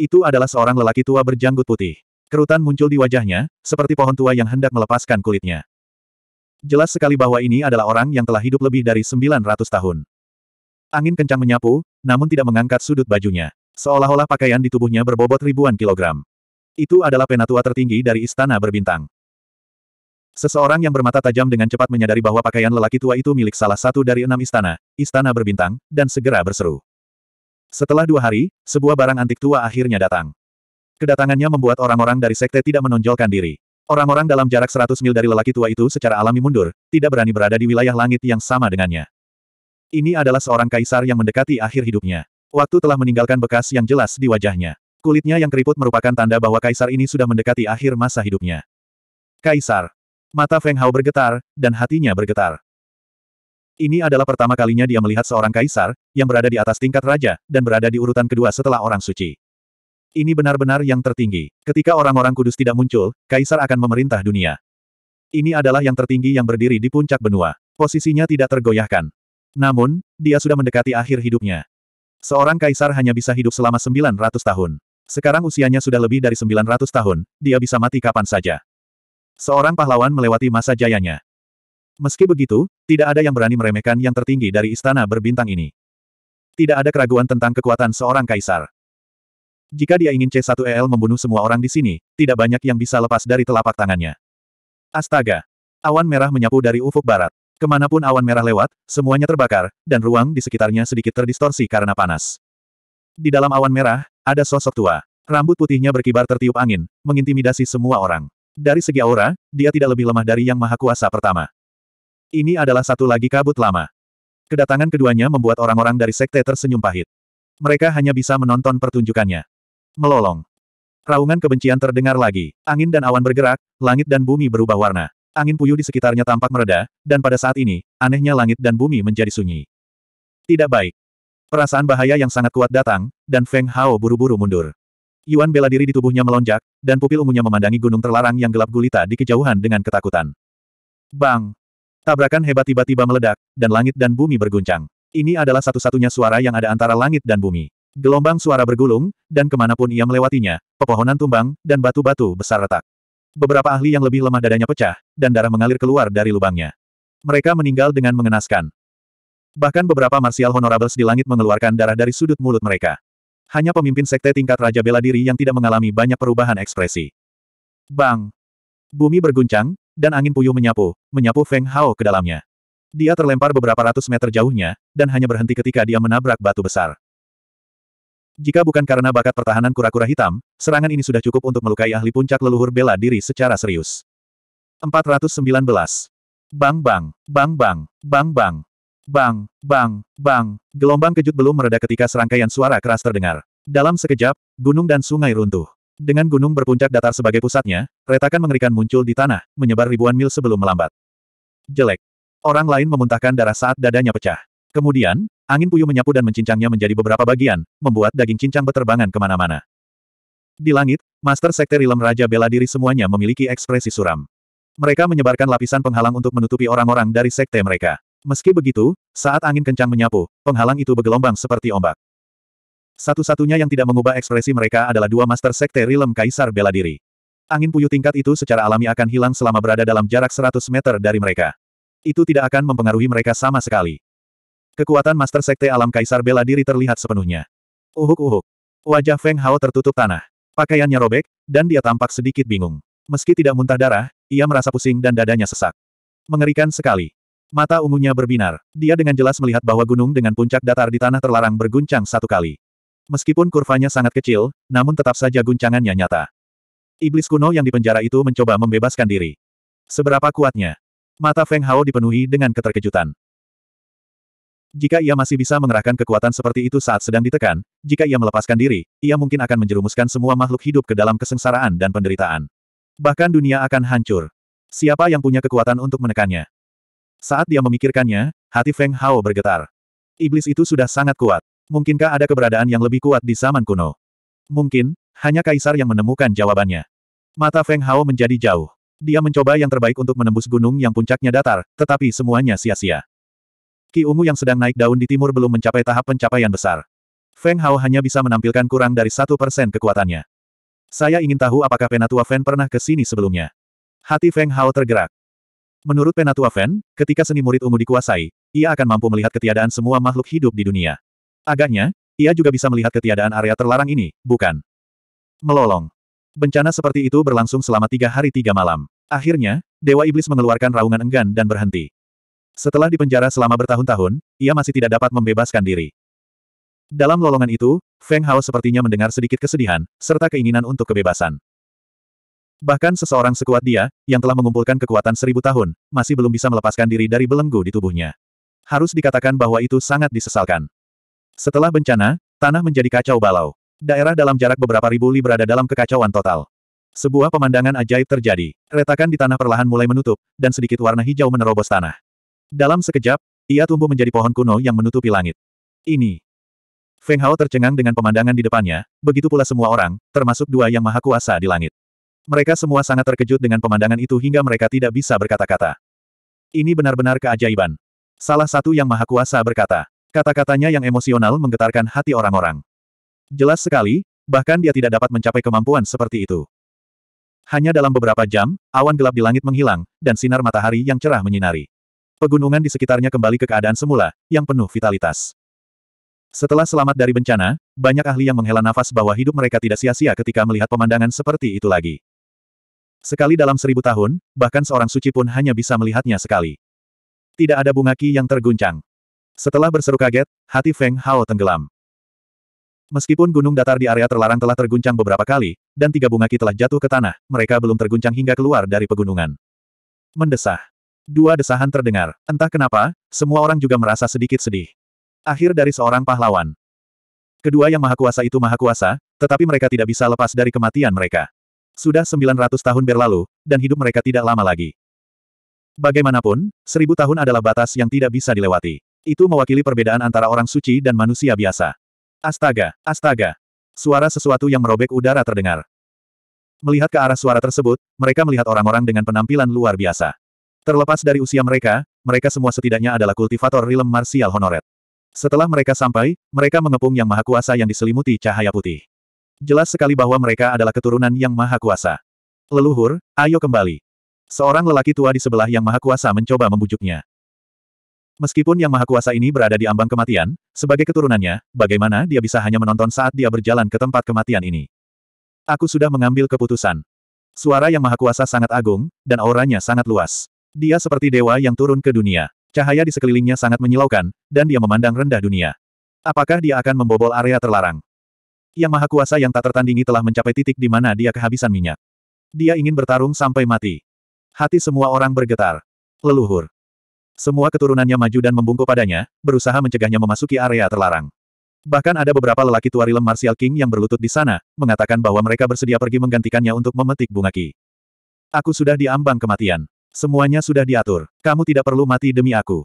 Itu adalah seorang lelaki tua berjanggut putih. Kerutan muncul di wajahnya, seperti pohon tua yang hendak melepaskan kulitnya. Jelas sekali bahwa ini adalah orang yang telah hidup lebih dari 900 tahun. Angin kencang menyapu, namun tidak mengangkat sudut bajunya. Seolah-olah pakaian di tubuhnya berbobot ribuan kilogram. Itu adalah penatua tertinggi dari istana berbintang. Seseorang yang bermata tajam dengan cepat menyadari bahwa pakaian lelaki tua itu milik salah satu dari enam istana, istana berbintang, dan segera berseru. Setelah dua hari, sebuah barang antik tua akhirnya datang. Kedatangannya membuat orang-orang dari sekte tidak menonjolkan diri. Orang-orang dalam jarak 100 mil dari lelaki tua itu secara alami mundur, tidak berani berada di wilayah langit yang sama dengannya. Ini adalah seorang kaisar yang mendekati akhir hidupnya. Waktu telah meninggalkan bekas yang jelas di wajahnya. Kulitnya yang keriput merupakan tanda bahwa kaisar ini sudah mendekati akhir masa hidupnya. Kaisar. Mata Feng Hao bergetar, dan hatinya bergetar. Ini adalah pertama kalinya dia melihat seorang kaisar, yang berada di atas tingkat raja, dan berada di urutan kedua setelah orang suci. Ini benar-benar yang tertinggi. Ketika orang-orang kudus tidak muncul, kaisar akan memerintah dunia. Ini adalah yang tertinggi yang berdiri di puncak benua. Posisinya tidak tergoyahkan. Namun, dia sudah mendekati akhir hidupnya. Seorang kaisar hanya bisa hidup selama 900 tahun. Sekarang usianya sudah lebih dari 900 tahun, dia bisa mati kapan saja. Seorang pahlawan melewati masa jayanya. Meski begitu, tidak ada yang berani meremehkan yang tertinggi dari istana berbintang ini. Tidak ada keraguan tentang kekuatan seorang kaisar. Jika dia ingin C1EL membunuh semua orang di sini, tidak banyak yang bisa lepas dari telapak tangannya. Astaga! Awan merah menyapu dari ufuk barat. Kemanapun awan merah lewat, semuanya terbakar, dan ruang di sekitarnya sedikit terdistorsi karena panas. Di dalam awan merah, ada sosok tua. Rambut putihnya berkibar tertiup angin, mengintimidasi semua orang. Dari segi aura, dia tidak lebih lemah dari yang maha kuasa pertama. Ini adalah satu lagi kabut lama. Kedatangan keduanya membuat orang-orang dari sekte tersenyum pahit. Mereka hanya bisa menonton pertunjukannya. Melolong. Raungan kebencian terdengar lagi. Angin dan awan bergerak, langit dan bumi berubah warna. Angin puyuh di sekitarnya tampak mereda, dan pada saat ini, anehnya langit dan bumi menjadi sunyi. Tidak baik. Perasaan bahaya yang sangat kuat datang, dan Feng Hao buru-buru mundur. Yuan bela diri di tubuhnya melonjak, dan pupil ungunya memandangi gunung terlarang yang gelap gulita di kejauhan dengan ketakutan. Bang! Tabrakan hebat tiba-tiba meledak, dan langit dan bumi berguncang. Ini adalah satu-satunya suara yang ada antara langit dan bumi. Gelombang suara bergulung, dan kemanapun ia melewatinya, pepohonan tumbang, dan batu-batu besar retak. Beberapa ahli yang lebih lemah dadanya pecah, dan darah mengalir keluar dari lubangnya. Mereka meninggal dengan mengenaskan. Bahkan beberapa martial honorables di langit mengeluarkan darah dari sudut mulut mereka. Hanya pemimpin sekte tingkat Raja Bela Diri yang tidak mengalami banyak perubahan ekspresi. Bang! Bumi berguncang, dan angin puyuh menyapu, menyapu Feng Hao ke dalamnya. Dia terlempar beberapa ratus meter jauhnya, dan hanya berhenti ketika dia menabrak batu besar. Jika bukan karena bakat pertahanan kura-kura hitam, serangan ini sudah cukup untuk melukai ahli puncak leluhur bela diri secara serius. 419. Bang bang, bang bang, bang bang, bang, bang, bang. Gelombang kejut belum mereda ketika serangkaian suara keras terdengar. Dalam sekejap, gunung dan sungai runtuh. Dengan gunung berpuncak datar sebagai pusatnya, retakan mengerikan muncul di tanah, menyebar ribuan mil sebelum melambat. Jelek. Orang lain memuntahkan darah saat dadanya pecah. Kemudian, angin puyuh menyapu dan mencincangnya menjadi beberapa bagian, membuat daging cincang beterbangan kemana-mana. Di langit, Master Sekte Rilem Raja Bela Diri semuanya memiliki ekspresi suram. Mereka menyebarkan lapisan penghalang untuk menutupi orang-orang dari sekte mereka. Meski begitu, saat angin kencang menyapu, penghalang itu bergelombang seperti ombak. Satu-satunya yang tidak mengubah ekspresi mereka adalah dua Master Sekte Rilem Kaisar Bela Diri. Angin puyuh tingkat itu secara alami akan hilang selama berada dalam jarak 100 meter dari mereka. Itu tidak akan mempengaruhi mereka sama sekali. Kekuatan Master Sekte Alam Kaisar Bela Diri terlihat sepenuhnya. Uhuk-uhuk. Wajah Feng Hao tertutup tanah. Pakaiannya robek, dan dia tampak sedikit bingung. Meski tidak muntah darah, ia merasa pusing dan dadanya sesak. Mengerikan sekali. Mata ungunya berbinar. Dia dengan jelas melihat bahwa gunung dengan puncak datar di tanah terlarang berguncang satu kali. Meskipun kurvanya sangat kecil, namun tetap saja guncangannya nyata. Iblis kuno yang dipenjara itu mencoba membebaskan diri. Seberapa kuatnya? Mata Feng Hao dipenuhi dengan keterkejutan. Jika ia masih bisa mengerahkan kekuatan seperti itu saat sedang ditekan, jika ia melepaskan diri, ia mungkin akan menjerumuskan semua makhluk hidup ke dalam kesengsaraan dan penderitaan. Bahkan dunia akan hancur. Siapa yang punya kekuatan untuk menekannya? Saat dia memikirkannya, hati Feng Hao bergetar. Iblis itu sudah sangat kuat. Mungkinkah ada keberadaan yang lebih kuat di zaman kuno? Mungkin, hanya kaisar yang menemukan jawabannya. Mata Feng Hao menjadi jauh. Dia mencoba yang terbaik untuk menembus gunung yang puncaknya datar, tetapi semuanya sia-sia. Meski ungu yang sedang naik daun di timur belum mencapai tahap pencapaian besar. Feng Hao hanya bisa menampilkan kurang dari satu persen kekuatannya. Saya ingin tahu apakah Penatua Fen pernah ke sini sebelumnya. Hati Feng Hao tergerak. Menurut Penatua Fen, ketika seni murid ungu dikuasai, ia akan mampu melihat ketiadaan semua makhluk hidup di dunia. Agaknya, ia juga bisa melihat ketiadaan area terlarang ini, bukan? Melolong. Bencana seperti itu berlangsung selama tiga hari tiga malam. Akhirnya, Dewa Iblis mengeluarkan raungan enggan dan berhenti. Setelah dipenjara selama bertahun-tahun, ia masih tidak dapat membebaskan diri. Dalam lolongan itu, Feng Hao sepertinya mendengar sedikit kesedihan, serta keinginan untuk kebebasan. Bahkan seseorang sekuat dia, yang telah mengumpulkan kekuatan seribu tahun, masih belum bisa melepaskan diri dari belenggu di tubuhnya. Harus dikatakan bahwa itu sangat disesalkan. Setelah bencana, tanah menjadi kacau balau. Daerah dalam jarak beberapa ribu li berada dalam kekacauan total. Sebuah pemandangan ajaib terjadi. Retakan di tanah perlahan mulai menutup, dan sedikit warna hijau menerobos tanah. Dalam sekejap, ia tumbuh menjadi pohon kuno yang menutupi langit. Ini. Feng Hao tercengang dengan pemandangan di depannya, begitu pula semua orang, termasuk dua yang maha kuasa di langit. Mereka semua sangat terkejut dengan pemandangan itu hingga mereka tidak bisa berkata-kata. Ini benar-benar keajaiban. Salah satu yang maha kuasa berkata. Kata-katanya yang emosional menggetarkan hati orang-orang. Jelas sekali, bahkan dia tidak dapat mencapai kemampuan seperti itu. Hanya dalam beberapa jam, awan gelap di langit menghilang, dan sinar matahari yang cerah menyinari pegunungan di sekitarnya kembali ke keadaan semula, yang penuh vitalitas. Setelah selamat dari bencana, banyak ahli yang menghela nafas bahwa hidup mereka tidak sia-sia ketika melihat pemandangan seperti itu lagi. Sekali dalam seribu tahun, bahkan seorang suci pun hanya bisa melihatnya sekali. Tidak ada bunga ki yang terguncang. Setelah berseru kaget, hati Feng Hao tenggelam. Meskipun gunung datar di area terlarang telah terguncang beberapa kali, dan tiga bunga ki telah jatuh ke tanah, mereka belum terguncang hingga keluar dari pegunungan. Mendesah. Dua desahan terdengar. Entah kenapa, semua orang juga merasa sedikit sedih. Akhir dari seorang pahlawan. Kedua yang maha kuasa itu maha kuasa, tetapi mereka tidak bisa lepas dari kematian mereka. Sudah 900 tahun berlalu, dan hidup mereka tidak lama lagi. Bagaimanapun, seribu tahun adalah batas yang tidak bisa dilewati. Itu mewakili perbedaan antara orang suci dan manusia biasa. Astaga, astaga. Suara sesuatu yang merobek udara terdengar. Melihat ke arah suara tersebut, mereka melihat orang-orang dengan penampilan luar biasa. Terlepas dari usia mereka, mereka semua setidaknya adalah kultivator rilem marsial honoret. Setelah mereka sampai, mereka mengepung Yang Maha Kuasa yang diselimuti cahaya putih. Jelas sekali bahwa mereka adalah keturunan Yang Maha Kuasa. Leluhur, ayo kembali. Seorang lelaki tua di sebelah Yang Maha Kuasa mencoba membujuknya. Meskipun Yang Maha Kuasa ini berada di ambang kematian, sebagai keturunannya, bagaimana dia bisa hanya menonton saat dia berjalan ke tempat kematian ini? Aku sudah mengambil keputusan. Suara Yang Maha Kuasa sangat agung, dan auranya sangat luas. Dia seperti dewa yang turun ke dunia. Cahaya di sekelilingnya sangat menyilaukan, dan dia memandang rendah dunia. Apakah dia akan membobol area terlarang? Yang Maha Kuasa yang tak tertandingi telah mencapai titik di mana dia kehabisan minyak. Dia ingin bertarung sampai mati. Hati semua orang bergetar. Leluhur. Semua keturunannya maju dan membungkuk padanya, berusaha mencegahnya memasuki area terlarang. Bahkan ada beberapa lelaki tua rilem Martial King yang berlutut di sana, mengatakan bahwa mereka bersedia pergi menggantikannya untuk memetik bunga ki. Aku sudah diambang kematian. Semuanya sudah diatur. Kamu tidak perlu mati demi aku.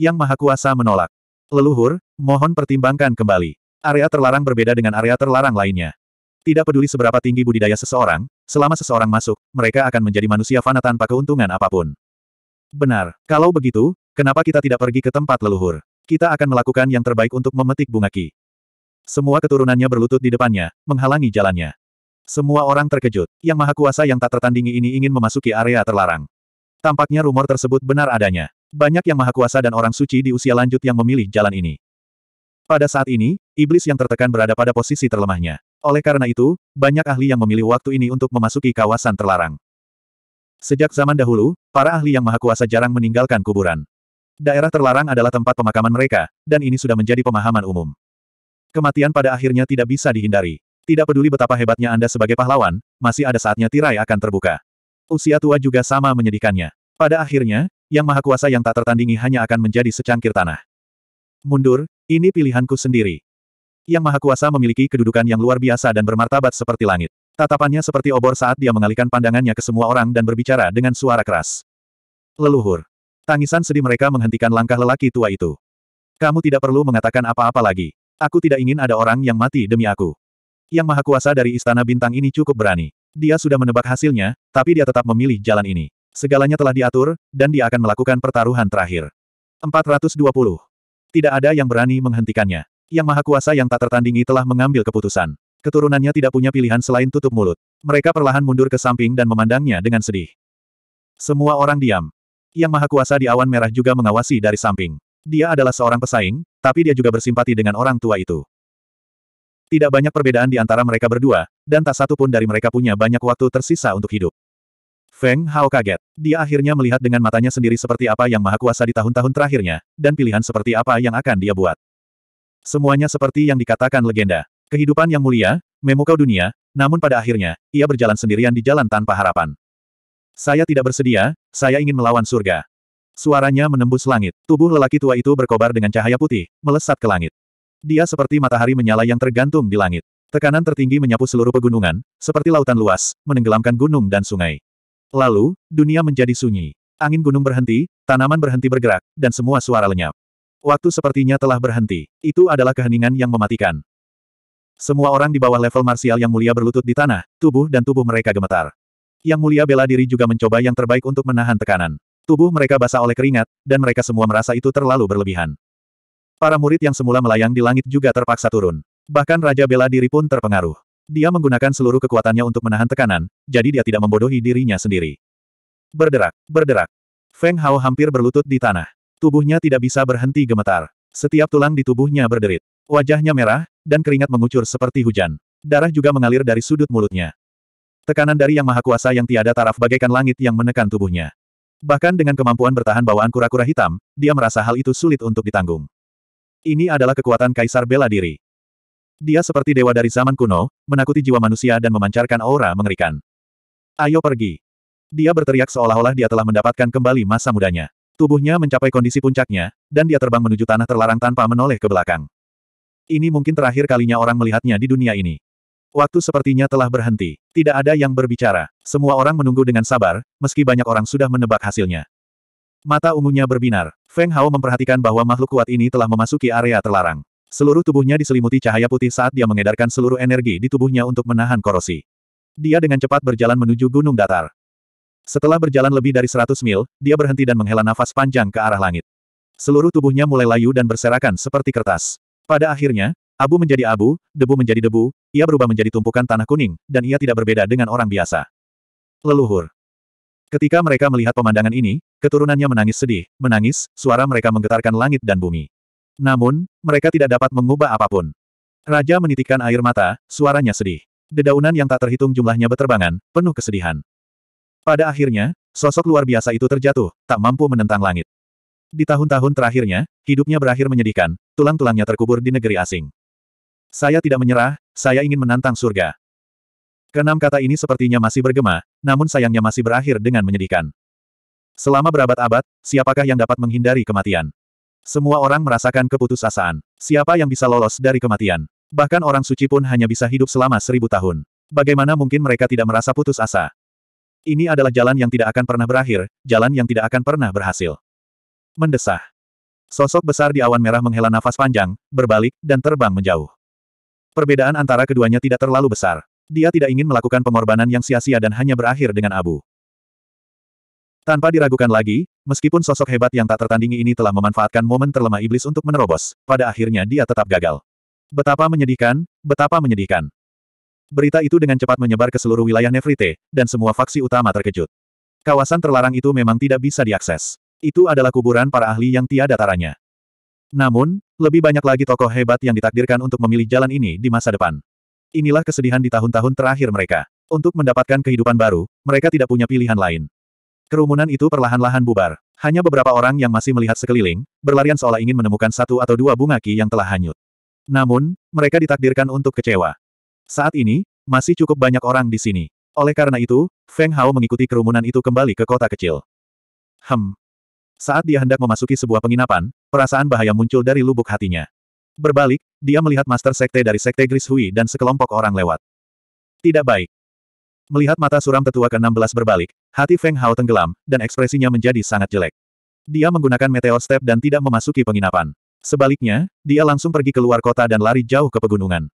Yang Maha Kuasa menolak. Leluhur, mohon pertimbangkan kembali. Area terlarang berbeda dengan area terlarang lainnya. Tidak peduli seberapa tinggi budidaya seseorang, selama seseorang masuk, mereka akan menjadi manusia fana tanpa keuntungan apapun. Benar. Kalau begitu, kenapa kita tidak pergi ke tempat leluhur? Kita akan melakukan yang terbaik untuk memetik bunga ki. Semua keturunannya berlutut di depannya, menghalangi jalannya. Semua orang terkejut. Yang maha kuasa yang tak tertandingi ini ingin memasuki area terlarang. Tampaknya rumor tersebut benar adanya. Banyak yang maha kuasa dan orang suci di usia lanjut yang memilih jalan ini. Pada saat ini, iblis yang tertekan berada pada posisi terlemahnya. Oleh karena itu, banyak ahli yang memilih waktu ini untuk memasuki kawasan terlarang. Sejak zaman dahulu, para ahli yang maha kuasa jarang meninggalkan kuburan. Daerah terlarang adalah tempat pemakaman mereka, dan ini sudah menjadi pemahaman umum. Kematian pada akhirnya tidak bisa dihindari. Tidak peduli betapa hebatnya Anda sebagai pahlawan, masih ada saatnya tirai akan terbuka. Usia tua juga sama menyedihkannya. Pada akhirnya, yang maha kuasa yang tak tertandingi hanya akan menjadi secangkir tanah. Mundur, ini pilihanku sendiri. Yang maha kuasa memiliki kedudukan yang luar biasa dan bermartabat seperti langit. Tatapannya seperti obor saat dia mengalihkan pandangannya ke semua orang dan berbicara dengan suara keras. Leluhur. Tangisan sedih mereka menghentikan langkah lelaki tua itu. Kamu tidak perlu mengatakan apa-apa lagi. Aku tidak ingin ada orang yang mati demi aku. Yang maha kuasa dari istana bintang ini cukup berani. Dia sudah menebak hasilnya, tapi dia tetap memilih jalan ini. Segalanya telah diatur, dan dia akan melakukan pertaruhan terakhir. 420. Tidak ada yang berani menghentikannya. Yang Maha Kuasa yang tak tertandingi telah mengambil keputusan. Keturunannya tidak punya pilihan selain tutup mulut. Mereka perlahan mundur ke samping dan memandangnya dengan sedih. Semua orang diam. Yang Maha Kuasa di awan merah juga mengawasi dari samping. Dia adalah seorang pesaing, tapi dia juga bersimpati dengan orang tua itu. Tidak banyak perbedaan di antara mereka berdua, dan tak satu pun dari mereka punya banyak waktu tersisa untuk hidup. Feng Hao kaget. Dia akhirnya melihat dengan matanya sendiri seperti apa yang Maha Kuasa di tahun-tahun terakhirnya, dan pilihan seperti apa yang akan dia buat. Semuanya seperti yang dikatakan legenda. Kehidupan yang mulia, memukau dunia, namun pada akhirnya, ia berjalan sendirian di jalan tanpa harapan. Saya tidak bersedia, saya ingin melawan surga. Suaranya menembus langit. Tubuh lelaki tua itu berkobar dengan cahaya putih, melesat ke langit. Dia seperti matahari menyala yang tergantung di langit. Tekanan tertinggi menyapu seluruh pegunungan, seperti lautan luas, menenggelamkan gunung dan sungai. Lalu, dunia menjadi sunyi. Angin gunung berhenti, tanaman berhenti bergerak, dan semua suara lenyap. Waktu sepertinya telah berhenti. Itu adalah keheningan yang mematikan. Semua orang di bawah level marsial yang mulia berlutut di tanah, tubuh dan tubuh mereka gemetar. Yang mulia bela diri juga mencoba yang terbaik untuk menahan tekanan. Tubuh mereka basah oleh keringat, dan mereka semua merasa itu terlalu berlebihan. Para murid yang semula melayang di langit juga terpaksa turun. Bahkan Raja Bela diri pun terpengaruh. Dia menggunakan seluruh kekuatannya untuk menahan tekanan, jadi dia tidak membodohi dirinya sendiri. Berderak, berderak. Feng Hao hampir berlutut di tanah. Tubuhnya tidak bisa berhenti gemetar. Setiap tulang di tubuhnya berderit. Wajahnya merah, dan keringat mengucur seperti hujan. Darah juga mengalir dari sudut mulutnya. Tekanan dari Yang Maha Kuasa yang tiada taraf bagaikan langit yang menekan tubuhnya. Bahkan dengan kemampuan bertahan bawaan kura-kura hitam, dia merasa hal itu sulit untuk ditanggung. Ini adalah kekuatan Kaisar Bela Diri. Dia seperti dewa dari zaman kuno, menakuti jiwa manusia dan memancarkan aura mengerikan. Ayo pergi. Dia berteriak seolah-olah dia telah mendapatkan kembali masa mudanya. Tubuhnya mencapai kondisi puncaknya, dan dia terbang menuju tanah terlarang tanpa menoleh ke belakang. Ini mungkin terakhir kalinya orang melihatnya di dunia ini. Waktu sepertinya telah berhenti. Tidak ada yang berbicara. Semua orang menunggu dengan sabar, meski banyak orang sudah menebak hasilnya. Mata ungunya berbinar. Feng Hao memperhatikan bahwa makhluk kuat ini telah memasuki area terlarang. Seluruh tubuhnya diselimuti cahaya putih saat dia mengedarkan seluruh energi di tubuhnya untuk menahan korosi. Dia dengan cepat berjalan menuju gunung datar. Setelah berjalan lebih dari 100 mil, dia berhenti dan menghela nafas panjang ke arah langit. Seluruh tubuhnya mulai layu dan berserakan seperti kertas. Pada akhirnya, Abu menjadi abu, debu menjadi debu, ia berubah menjadi tumpukan tanah kuning, dan ia tidak berbeda dengan orang biasa. Leluhur. Ketika mereka melihat pemandangan ini, keturunannya menangis sedih, menangis, suara mereka menggetarkan langit dan bumi. Namun, mereka tidak dapat mengubah apapun. Raja menitikkan air mata, suaranya sedih. Dedaunan yang tak terhitung jumlahnya beterbangan, penuh kesedihan. Pada akhirnya, sosok luar biasa itu terjatuh, tak mampu menentang langit. Di tahun-tahun terakhirnya, hidupnya berakhir menyedihkan, tulang-tulangnya terkubur di negeri asing. Saya tidak menyerah, saya ingin menantang surga. Kenam kata ini sepertinya masih bergema, namun sayangnya masih berakhir dengan menyedihkan. Selama berabad-abad, siapakah yang dapat menghindari kematian? Semua orang merasakan keputusasaan. Siapa yang bisa lolos dari kematian? Bahkan orang suci pun hanya bisa hidup selama seribu tahun. Bagaimana mungkin mereka tidak merasa putus asa? Ini adalah jalan yang tidak akan pernah berakhir, jalan yang tidak akan pernah berhasil. Mendesah. Sosok besar di awan merah menghela nafas panjang, berbalik, dan terbang menjauh. Perbedaan antara keduanya tidak terlalu besar. Dia tidak ingin melakukan pengorbanan yang sia-sia dan hanya berakhir dengan abu. Tanpa diragukan lagi, meskipun sosok hebat yang tak tertandingi ini telah memanfaatkan momen terlemah iblis untuk menerobos, pada akhirnya dia tetap gagal. Betapa menyedihkan, betapa menyedihkan. Berita itu dengan cepat menyebar ke seluruh wilayah Nefrite, dan semua faksi utama terkejut. Kawasan terlarang itu memang tidak bisa diakses. Itu adalah kuburan para ahli yang tiada taranya. Namun, lebih banyak lagi tokoh hebat yang ditakdirkan untuk memilih jalan ini di masa depan. Inilah kesedihan di tahun-tahun terakhir mereka. Untuk mendapatkan kehidupan baru, mereka tidak punya pilihan lain. Kerumunan itu perlahan-lahan bubar. Hanya beberapa orang yang masih melihat sekeliling, berlarian seolah ingin menemukan satu atau dua bunga ki yang telah hanyut. Namun, mereka ditakdirkan untuk kecewa. Saat ini, masih cukup banyak orang di sini. Oleh karena itu, Feng Hao mengikuti kerumunan itu kembali ke kota kecil. Hem. Saat dia hendak memasuki sebuah penginapan, perasaan bahaya muncul dari lubuk hatinya. Berbalik, dia melihat Master Sekte dari Sekte Gris Hui dan sekelompok orang lewat. Tidak baik. Melihat mata suram tetua ke-16 berbalik, hati Feng Hao tenggelam, dan ekspresinya menjadi sangat jelek. Dia menggunakan meteor step dan tidak memasuki penginapan. Sebaliknya, dia langsung pergi keluar kota dan lari jauh ke pegunungan.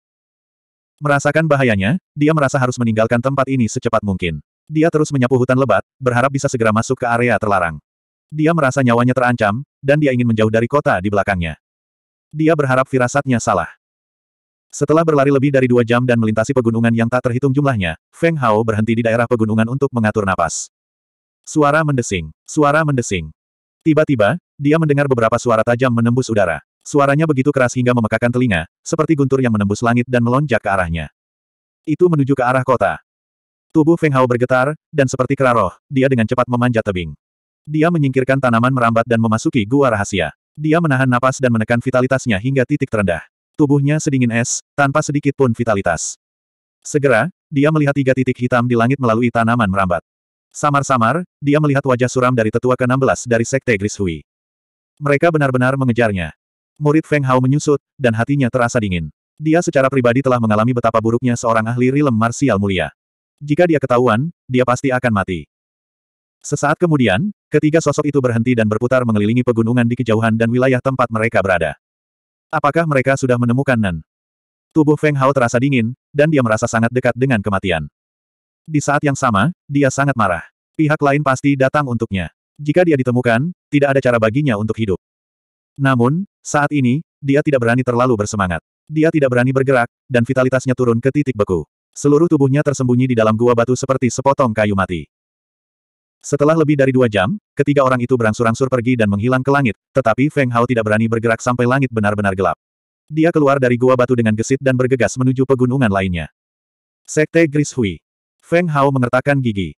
Merasakan bahayanya, dia merasa harus meninggalkan tempat ini secepat mungkin. Dia terus menyapu hutan lebat, berharap bisa segera masuk ke area terlarang. Dia merasa nyawanya terancam, dan dia ingin menjauh dari kota di belakangnya. Dia berharap firasatnya salah. Setelah berlari lebih dari dua jam dan melintasi pegunungan yang tak terhitung jumlahnya, Feng Hao berhenti di daerah pegunungan untuk mengatur napas. Suara mendesing. Suara mendesing. Tiba-tiba, dia mendengar beberapa suara tajam menembus udara. Suaranya begitu keras hingga memekakan telinga, seperti guntur yang menembus langit dan melonjak ke arahnya. Itu menuju ke arah kota. Tubuh Feng Hao bergetar, dan seperti keraroh, dia dengan cepat memanjat tebing. Dia menyingkirkan tanaman merambat dan memasuki gua rahasia. Dia menahan napas dan menekan vitalitasnya hingga titik terendah. Tubuhnya sedingin es, tanpa sedikit pun vitalitas. Segera, dia melihat tiga titik hitam di langit melalui tanaman merambat. Samar-samar, dia melihat wajah suram dari tetua ke-16 dari Sekte Gris Hui. Mereka benar-benar mengejarnya. Murid Feng Hao menyusut, dan hatinya terasa dingin. Dia secara pribadi telah mengalami betapa buruknya seorang ahli rilem marsial mulia. Jika dia ketahuan, dia pasti akan mati. Sesaat kemudian, ketiga sosok itu berhenti dan berputar mengelilingi pegunungan di kejauhan dan wilayah tempat mereka berada. Apakah mereka sudah menemukan Nan? Tubuh Feng Hao terasa dingin, dan dia merasa sangat dekat dengan kematian. Di saat yang sama, dia sangat marah. Pihak lain pasti datang untuknya. Jika dia ditemukan, tidak ada cara baginya untuk hidup. Namun, saat ini, dia tidak berani terlalu bersemangat. Dia tidak berani bergerak, dan vitalitasnya turun ke titik beku. Seluruh tubuhnya tersembunyi di dalam gua batu seperti sepotong kayu mati. Setelah lebih dari dua jam, ketiga orang itu berangsur-angsur pergi dan menghilang ke langit, tetapi Feng Hao tidak berani bergerak sampai langit benar-benar gelap. Dia keluar dari gua batu dengan gesit dan bergegas menuju pegunungan lainnya. Sekte Gris Hui. Feng Hao mengertakkan gigi.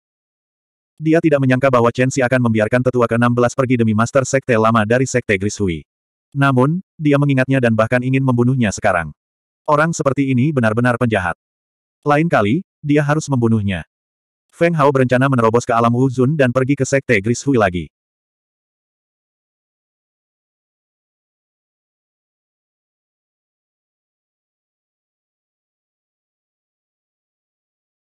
Dia tidak menyangka bahwa Chen Xi akan membiarkan tetua ke-16 pergi demi master sekte lama dari sekte Gris Hui. Namun, dia mengingatnya dan bahkan ingin membunuhnya sekarang. Orang seperti ini benar-benar penjahat. Lain kali, dia harus membunuhnya. Feng Hao berencana menerobos ke alam Wuzun dan pergi ke Sekte Gris Hui lagi.